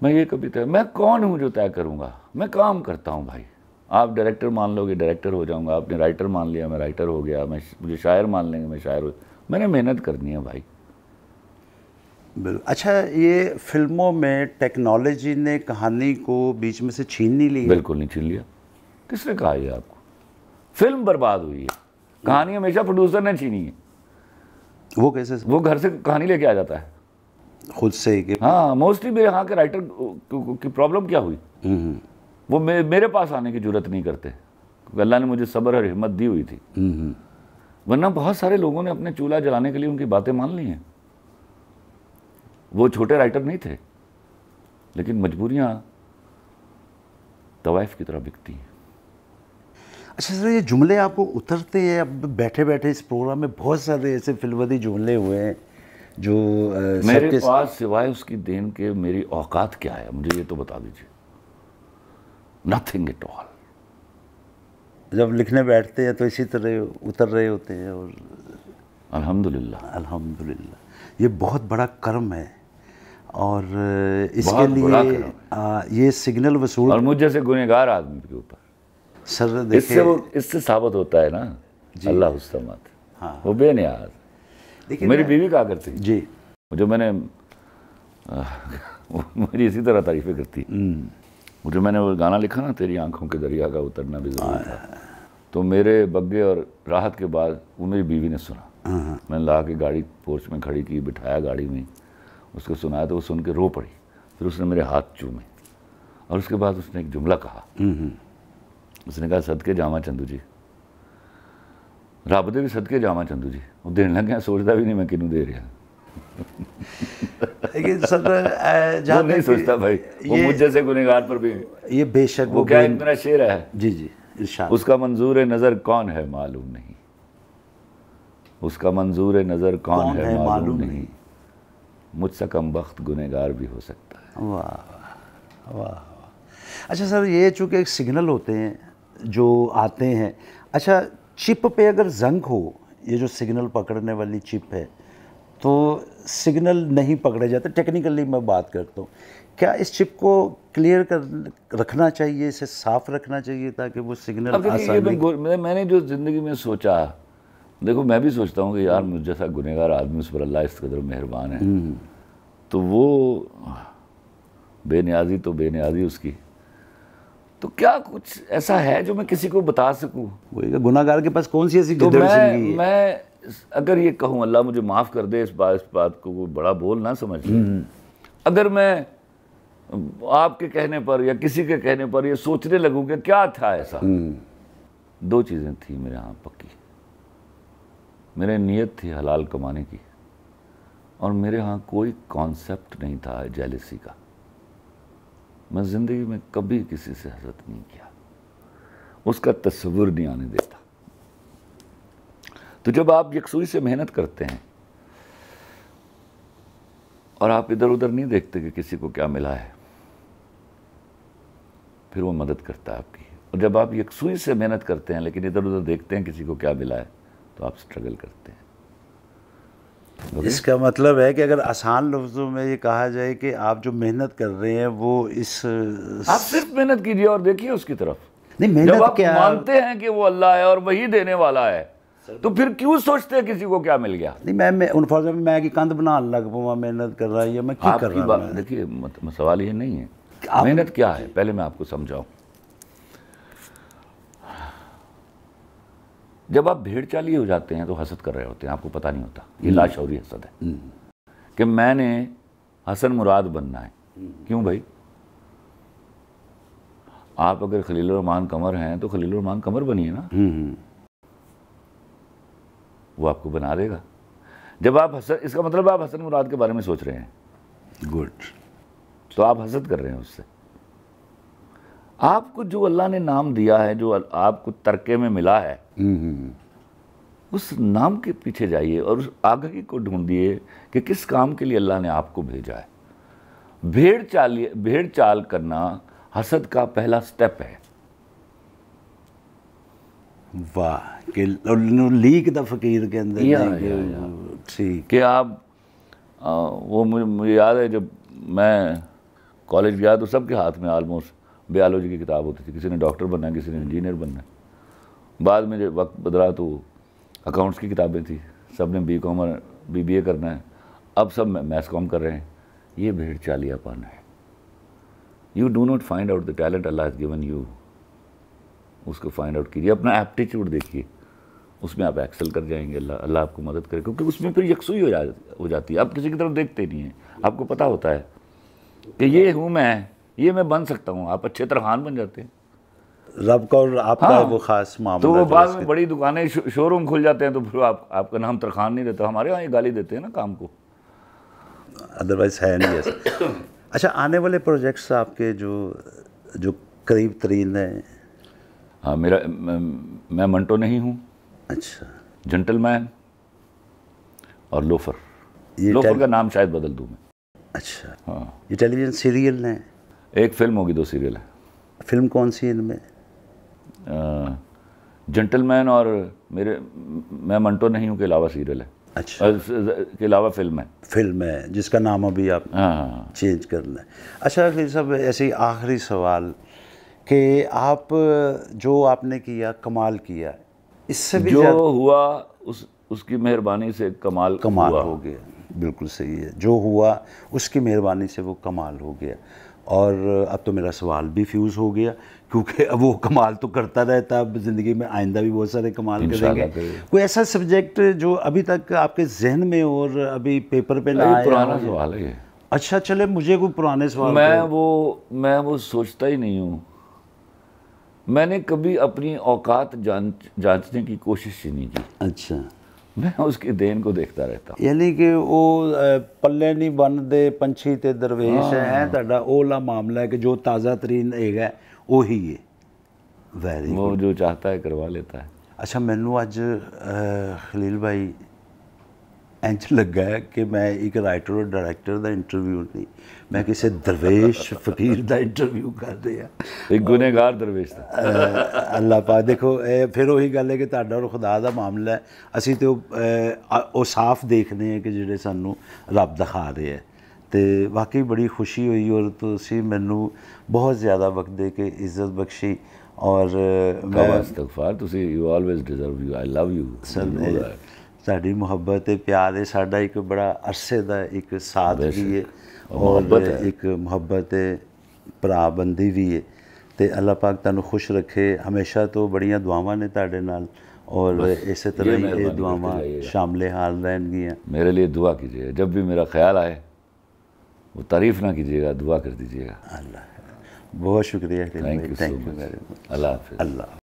मैं ये कभी तय मैं कौन हूँ जो तय करूँगा मैं काम करता हूँ भाई आप डायरेक्टर मान लोगे डायरेक्टर हो जाऊंगा आपने राइटर मान लिया मैं राइटर हो गया मैं मुझे शायर मान लेंगे मैं शायर हो मैंने मेहनत करनी है भाई बिल्कुल अच्छा ये फिल्मों में टेक्नोलॉजी ने कहानी को बीच में से छीन नहीं ली बिल्कुल नहीं छीन लिया किसने कहा यह आपको फिल्म बर्बाद हुई है कहानी हमेशा प्रोड्यूसर ने छीनी है वो कैसे वो घर से कहानी लेके आ जाता है खुद से ही हाँ मोस्टली मेरे यहाँ के राइटर की प्रॉब्लम क्या हुई हम्म, हम्म। वो मे, मेरे पास आने की जरूरत नहीं करते अल्लाह ने मुझे सब्र और हिम्मत दी हुई थी वरना बहुत सारे लोगों ने अपने चूल्हा जलाने के लिए उनकी बातें मान ली हैं वो छोटे राइटर नहीं थे लेकिन मजबूरियाँ तवाइफ की तरह बिकती हैं अच्छा सर ये जुमले आपको उतरते हैं अब बैठे बैठे इस प्रोग्राम में बहुत सारे ऐसे फिलवदी जुमले हुए हैं जो आ, मेरे पास सिवाय उसकी देन के मेरी औकात क्या है मुझे ये तो बता दीजिए नथिंग एट ऑल जब लिखने बैठते हैं तो इसी तरह उतर रहे होते हैं और अल्हम्दुलिल्लाह अल्हम्दुलिल्लाह ये बहुत बड़ा कर्म है और इसके लिए आ, ये सिग्नल वसूल और मुझ जैसे गुनहगार आदमी के ऊपर सर इससे वो इससे साबित होता है ना अल्लाह हाँ वो बेनियाज देखिए मेरी बीवी कहा करती जी जो मैंने आ, मेरी इसी तरह तारीफें करती हम्म। वो जो मैंने वो गाना लिखा ना तेरी आंखों के दरिया का उतरना भी जरूरी था तो मेरे बग्गे और राहत के बाद वो मेरी बीवी ने सुना हाँ। मैंने ला के गाड़ी पोर्च में खड़ी की बिठाया गाड़ी में उसको सुनाया तो वो सुन के रो पड़ी फिर उसने मेरे हाथ चूमे और उसके बाद उसने एक जुमला कहा उसने कहा सदके जामा चंदू जी रब भी सद के जामा चंदू जी वो देने लग गया सोचता भी नहीं मैं किनू दे रहा लेकिन सर जहाँ नहीं सोचता भाई वो मुझ जैसे गुनेगार पर भी ये बेशक वो, वो क्या इतना शेर है जी जी उसका मंजूर नज़र कौन है मालूम नहीं उसका मंजूर नज़र कौन, कौन है, है मालूम नहीं, नहीं। मुझसे कम वक्त गुनेगार भी हो सकता है वाह वाह अच्छा सर ये चूँकि एक सिग्नल होते हैं जो आते हैं अच्छा चिप पे अगर जंग हो ये जो सिग्नल पकड़ने वाली चिप है तो सिग्नल नहीं पकड़े जाते टेक्निकली मैं बात करता हूँ क्या इस चिप को क्लियर कर रखना चाहिए इसे साफ रखना चाहिए ताकि वो सिग्नल आसानी मैंने जो ज़िंदगी में सोचा देखो मैं भी सोचता हूँ कि यार मुझ जैसा गुनहगार आदमी उस पर अल्लाह इस कदर मेहरबान है हम्म। तो वो बेनियाजी तो बेनियाजी उसकी तो क्या कुछ ऐसा है जो मैं किसी को बता सकूँ गुनागार के पास कौन सी ऐसी तो मैं, मैं अगर ये कहूँ अल्लाह मुझे माफ़ कर दे इस बात इस बात को कोई बड़ा बोल ना समझ हम्म। अगर मैं आपके कहने पर या किसी के कहने पर ये सोचने लगूँ कि क्या था ऐसा हम्म। दो चीज़ें थी मेरे यहाँ पक्की मेरे नीयत थी हलाल कमाने की और मेरे यहाँ कोई कॉन्सेप्ट नहीं था जेलिसी का मैं ज़िंदगी में कभी किसी से हजरत नहीं किया उसका तस्वुर नहीं आने देता तो जब आप यकसुई से मेहनत करते हैं और आप इधर उधर नहीं देखते कि किसी को क्या मिला है फिर वो मदद करता है आपकी और जब आप यकसुई से मेहनत करते हैं लेकिन इधर उधर देखते हैं किसी को क्या मिला है तो आप स्ट्रगल करते हैं इसका मतलब है कि अगर आसान लफ्जों में ये कहा जाए कि आप जो मेहनत कर रहे हैं वो इस आप सिर्फ मेहनत कीजिए और देखिए उसकी तरफ नहीं मेहनत क्या मानते हैं कि वो अल्लाह है और वही देने वाला है तो फिर क्यों सोचते हैं किसी को क्या मिल गया नहीं मैं मैं उन फौज में मैं कि कंध बना लग पाऊँ मेहनत कर रहा है या मैं क्या कर रहा हूँ देखिए मत, सवाल ये नहीं है मेहनत क्या है पहले मैं आपको समझाऊं जब आप भेड़ चाली हो जाते हैं तो हसद कर रहे होते हैं आपको पता नहीं होता ये हम्म। लाशौरी हसद है हम्म। कि मैंने हसन मुराद बनना है हम्म। क्यों भाई आप अगर खलील रहमान कमर हैं तो खलील रहमान कमर बनिए ना वो आपको बना देगा जब आप हसन इसका मतलब आप हसन मुराद के बारे में सोच रहे हैं गुड तो आप हसद कर रहे हैं उससे आपको जो अल्लाह ने नाम दिया है जो आपको तरके में मिला है हम्म, हम्म, हम्म। उस नाम के पीछे जाइए और उस आगे को ढूंढिए कि किस काम के लिए अल्लाह ने आपको भेजा है भेड़ चाल भेड़ चाल करना हसद का पहला स्टेप है वाह कि लीक द फकीर के ठीक कि आप आ, वो मुझे मुझे याद है जब मैं कॉलेज गया तो सबके हाथ में आलमोस्ट बयालोजी की किताब होती थी किसी ने डॉक्टर बनना किसी ने इंजीनियर बनना है बाद में जब वक्त बदला तो अकाउंट्स की किताबें थी सब ने B Com B B A करना है अब सब मैथ कॉम कर रहे हैं ये भीड़ पाना है you do not find out the talent Allah has given you उसको फाइंड आउट कीजिए अपना एप्टीट्यूड देखिए उसमें आप एक्सेल कर जाएंगे अल्लाह अल्लाह आपको मदद करे क्योंकि उसमें फिर यकसुई हो जा हो जाती है आप किसी की तरफ देखते नहीं हैं आपको पता होता है कि ये हूँ मैं ये मैं बन सकता हूँ आप अच्छे तरफान बन जाते हैं रब का और आपका हाँ, वो खास मामला तो वो बाद में बड़ी दुकानें शो, शोरूम खुल जाते हैं तो फिर आप आपका नाम तरखान नहीं देता हमारे यहाँ ये गाली देते हैं ना काम को अदरवाइज है नहीं ऐसा अच्छा आने वाले प्रोजेक्ट्स आपके जो जो करीब तरीन हैं हाँ मेरा मैं मंटो नहीं हूँ अच्छा जेंटलमैन और लोफर लोफर का नाम शायद बदल दूँ मैं अच्छा हाँ ये टेलीविजन सीरियल है एक फिल्म होगी दो सीरियल है फिल्म कौन सी इनमें जेंटलमैन और मेरे मैं मंटो नहीं हूँ के अलावा सीरियल है अच्छा के अलावा फिल्म है फिल्म है जिसका नाम अभी आप हाँ।, हाँ, हाँ। चेंज करना है अच्छा अखिल ऐसे ही आखिरी सवाल कि आप जो आपने किया कमाल किया इससे भी जो हुआ उस उसकी मेहरबानी से कमाल कमाल हुआ। हो गया बिल्कुल सही है जो हुआ उसकी मेहरबानी से वो कमाल हो गया और अब तो मेरा सवाल भी फ्यूज़ हो गया क्योंकि अब वो कमाल तो करता रहता अब ज़िंदगी में आइंदा भी बहुत सारे कमाल करेंगे कोई ऐसा सब्जेक्ट जो अभी तक आपके जहन में और अभी पेपर पे ना आया पुराना सवाल है अच्छा चले मुझे कोई पुराने सवाल मैं वो मैं वो सोचता ही नहीं हूँ मैंने कभी अपनी औकात जांच जांचने की कोशिश ही नहीं की अच्छा ਮੈਂ ਉਸਕੀ ਦੇਨ ਕੋ ਦੇਖਦਾ ਰਹਤਾ ਯਾਨੀ ਕਿ ਉਹ ਪੱਲੇ ਨਹੀਂ ਬੰਨਦੇ ਪੰਛੀ ਤੇ ਦਰਵੇਸ਼ ਹੈ ਤੁਹਾਡਾ ਉਹਲਾ ਮਾਮਲਾ ਹੈ ਕਿ ਜੋ ਤਾਜ਼ਾ ਤਰੀਨ ਹੈਗਾ ਉਹੀ ਹੈ ਵੈਰੀ ਉਹ ਜੋ ਚਾਹਤਾ ਹੈ ਕਰਵਾ ਲੇਤਾ ਹੈ ਅੱਛਾ ਮੈਨੂੰ ਅੱਜ ਖਲੀਲ ਭਾਈ ਇੰਜ ਲੱਗਾ ਕਿ ਮੈਂ ਇੱਕ ਰਾਈਟਰ ਔਰ ਡਾਇਰੈਕਟਰ ਦਾ ਇੰਟਰਵਿਊ ਨਹੀਂ ਮੈਂ ਕਿਸੇ ਦਰਵੇਸ਼ ਫਕੀਰ ਦਾ ਇੰਟਰਵਿਊ ਕਰ ਰਿਹਾ ਇੱਕ ਗੁਨੇਗਾਰ ਦਰਵੇਸ਼ ਦਾ ਅੱਲਾਹ ਪਾ ਦੇਖੋ ਇਹ ਫਿਰ ਉਹੀ ਗੱਲ ਹੈ ਕਿ ਤੁਹਾਡਾ ਔਰ ਖੁਦਾ ਦਾ ਮਾਮਲਾ ਹੈ ਅਸੀਂ ਤੇ ਉਹ ਸਾਫ਼ ਦੇਖਦੇ ਹਾਂ ਕਿ ਜਿਹੜੇ ਸਾਨੂੰ ਰੱਬ ਦਿਖਾ ਰਿਹਾ ਹੈ ਤੇ ਵਾਕਈ ਬੜੀ ਖੁਸ਼ੀ ਹੋਈ ਔਰ ਤੁਸੀਂ ਮੈਨੂੰ ਬਹੁਤ ਜ਼ਿਆਦਾ ਵਕਤ ਦੇ ਕੇ ਇੱਜ਼ਤ ਬਖਸ਼ੀ ਔਰ ਮੈਂ ਅਸਤਗਫਾਰ ਤੁਸੀਂ you always deserve you I love you ਸਾਡੀ ਮੁਹੱਬਤ ਤੇ ਪਿਆਰ ਇਹ ਸਾਡਾ ਇੱਕ ਬੜਾ ਅਰਸੇ ਦਾ ਇੱਕ ਸਾਥ ਵੀ ਹੈ और एक मुहब्बत ਹੈ बंदी भी है तो अल्लाह पाक ਪਾਕ खुश रखे हमेशा तो बड़िया दुआव ने ताे न और इस तरह ये दुआव शामिल हाल रहन मेरे लिए दुआ कीजिएगा जब भी मेरा ख्याल आए वो तारीफ़ ना कीजिएगा दुआ कर दीजिएगा अल्लाह बहुत शुक्रिया थैंक यू वेरी मच अल्लाह अल्लाह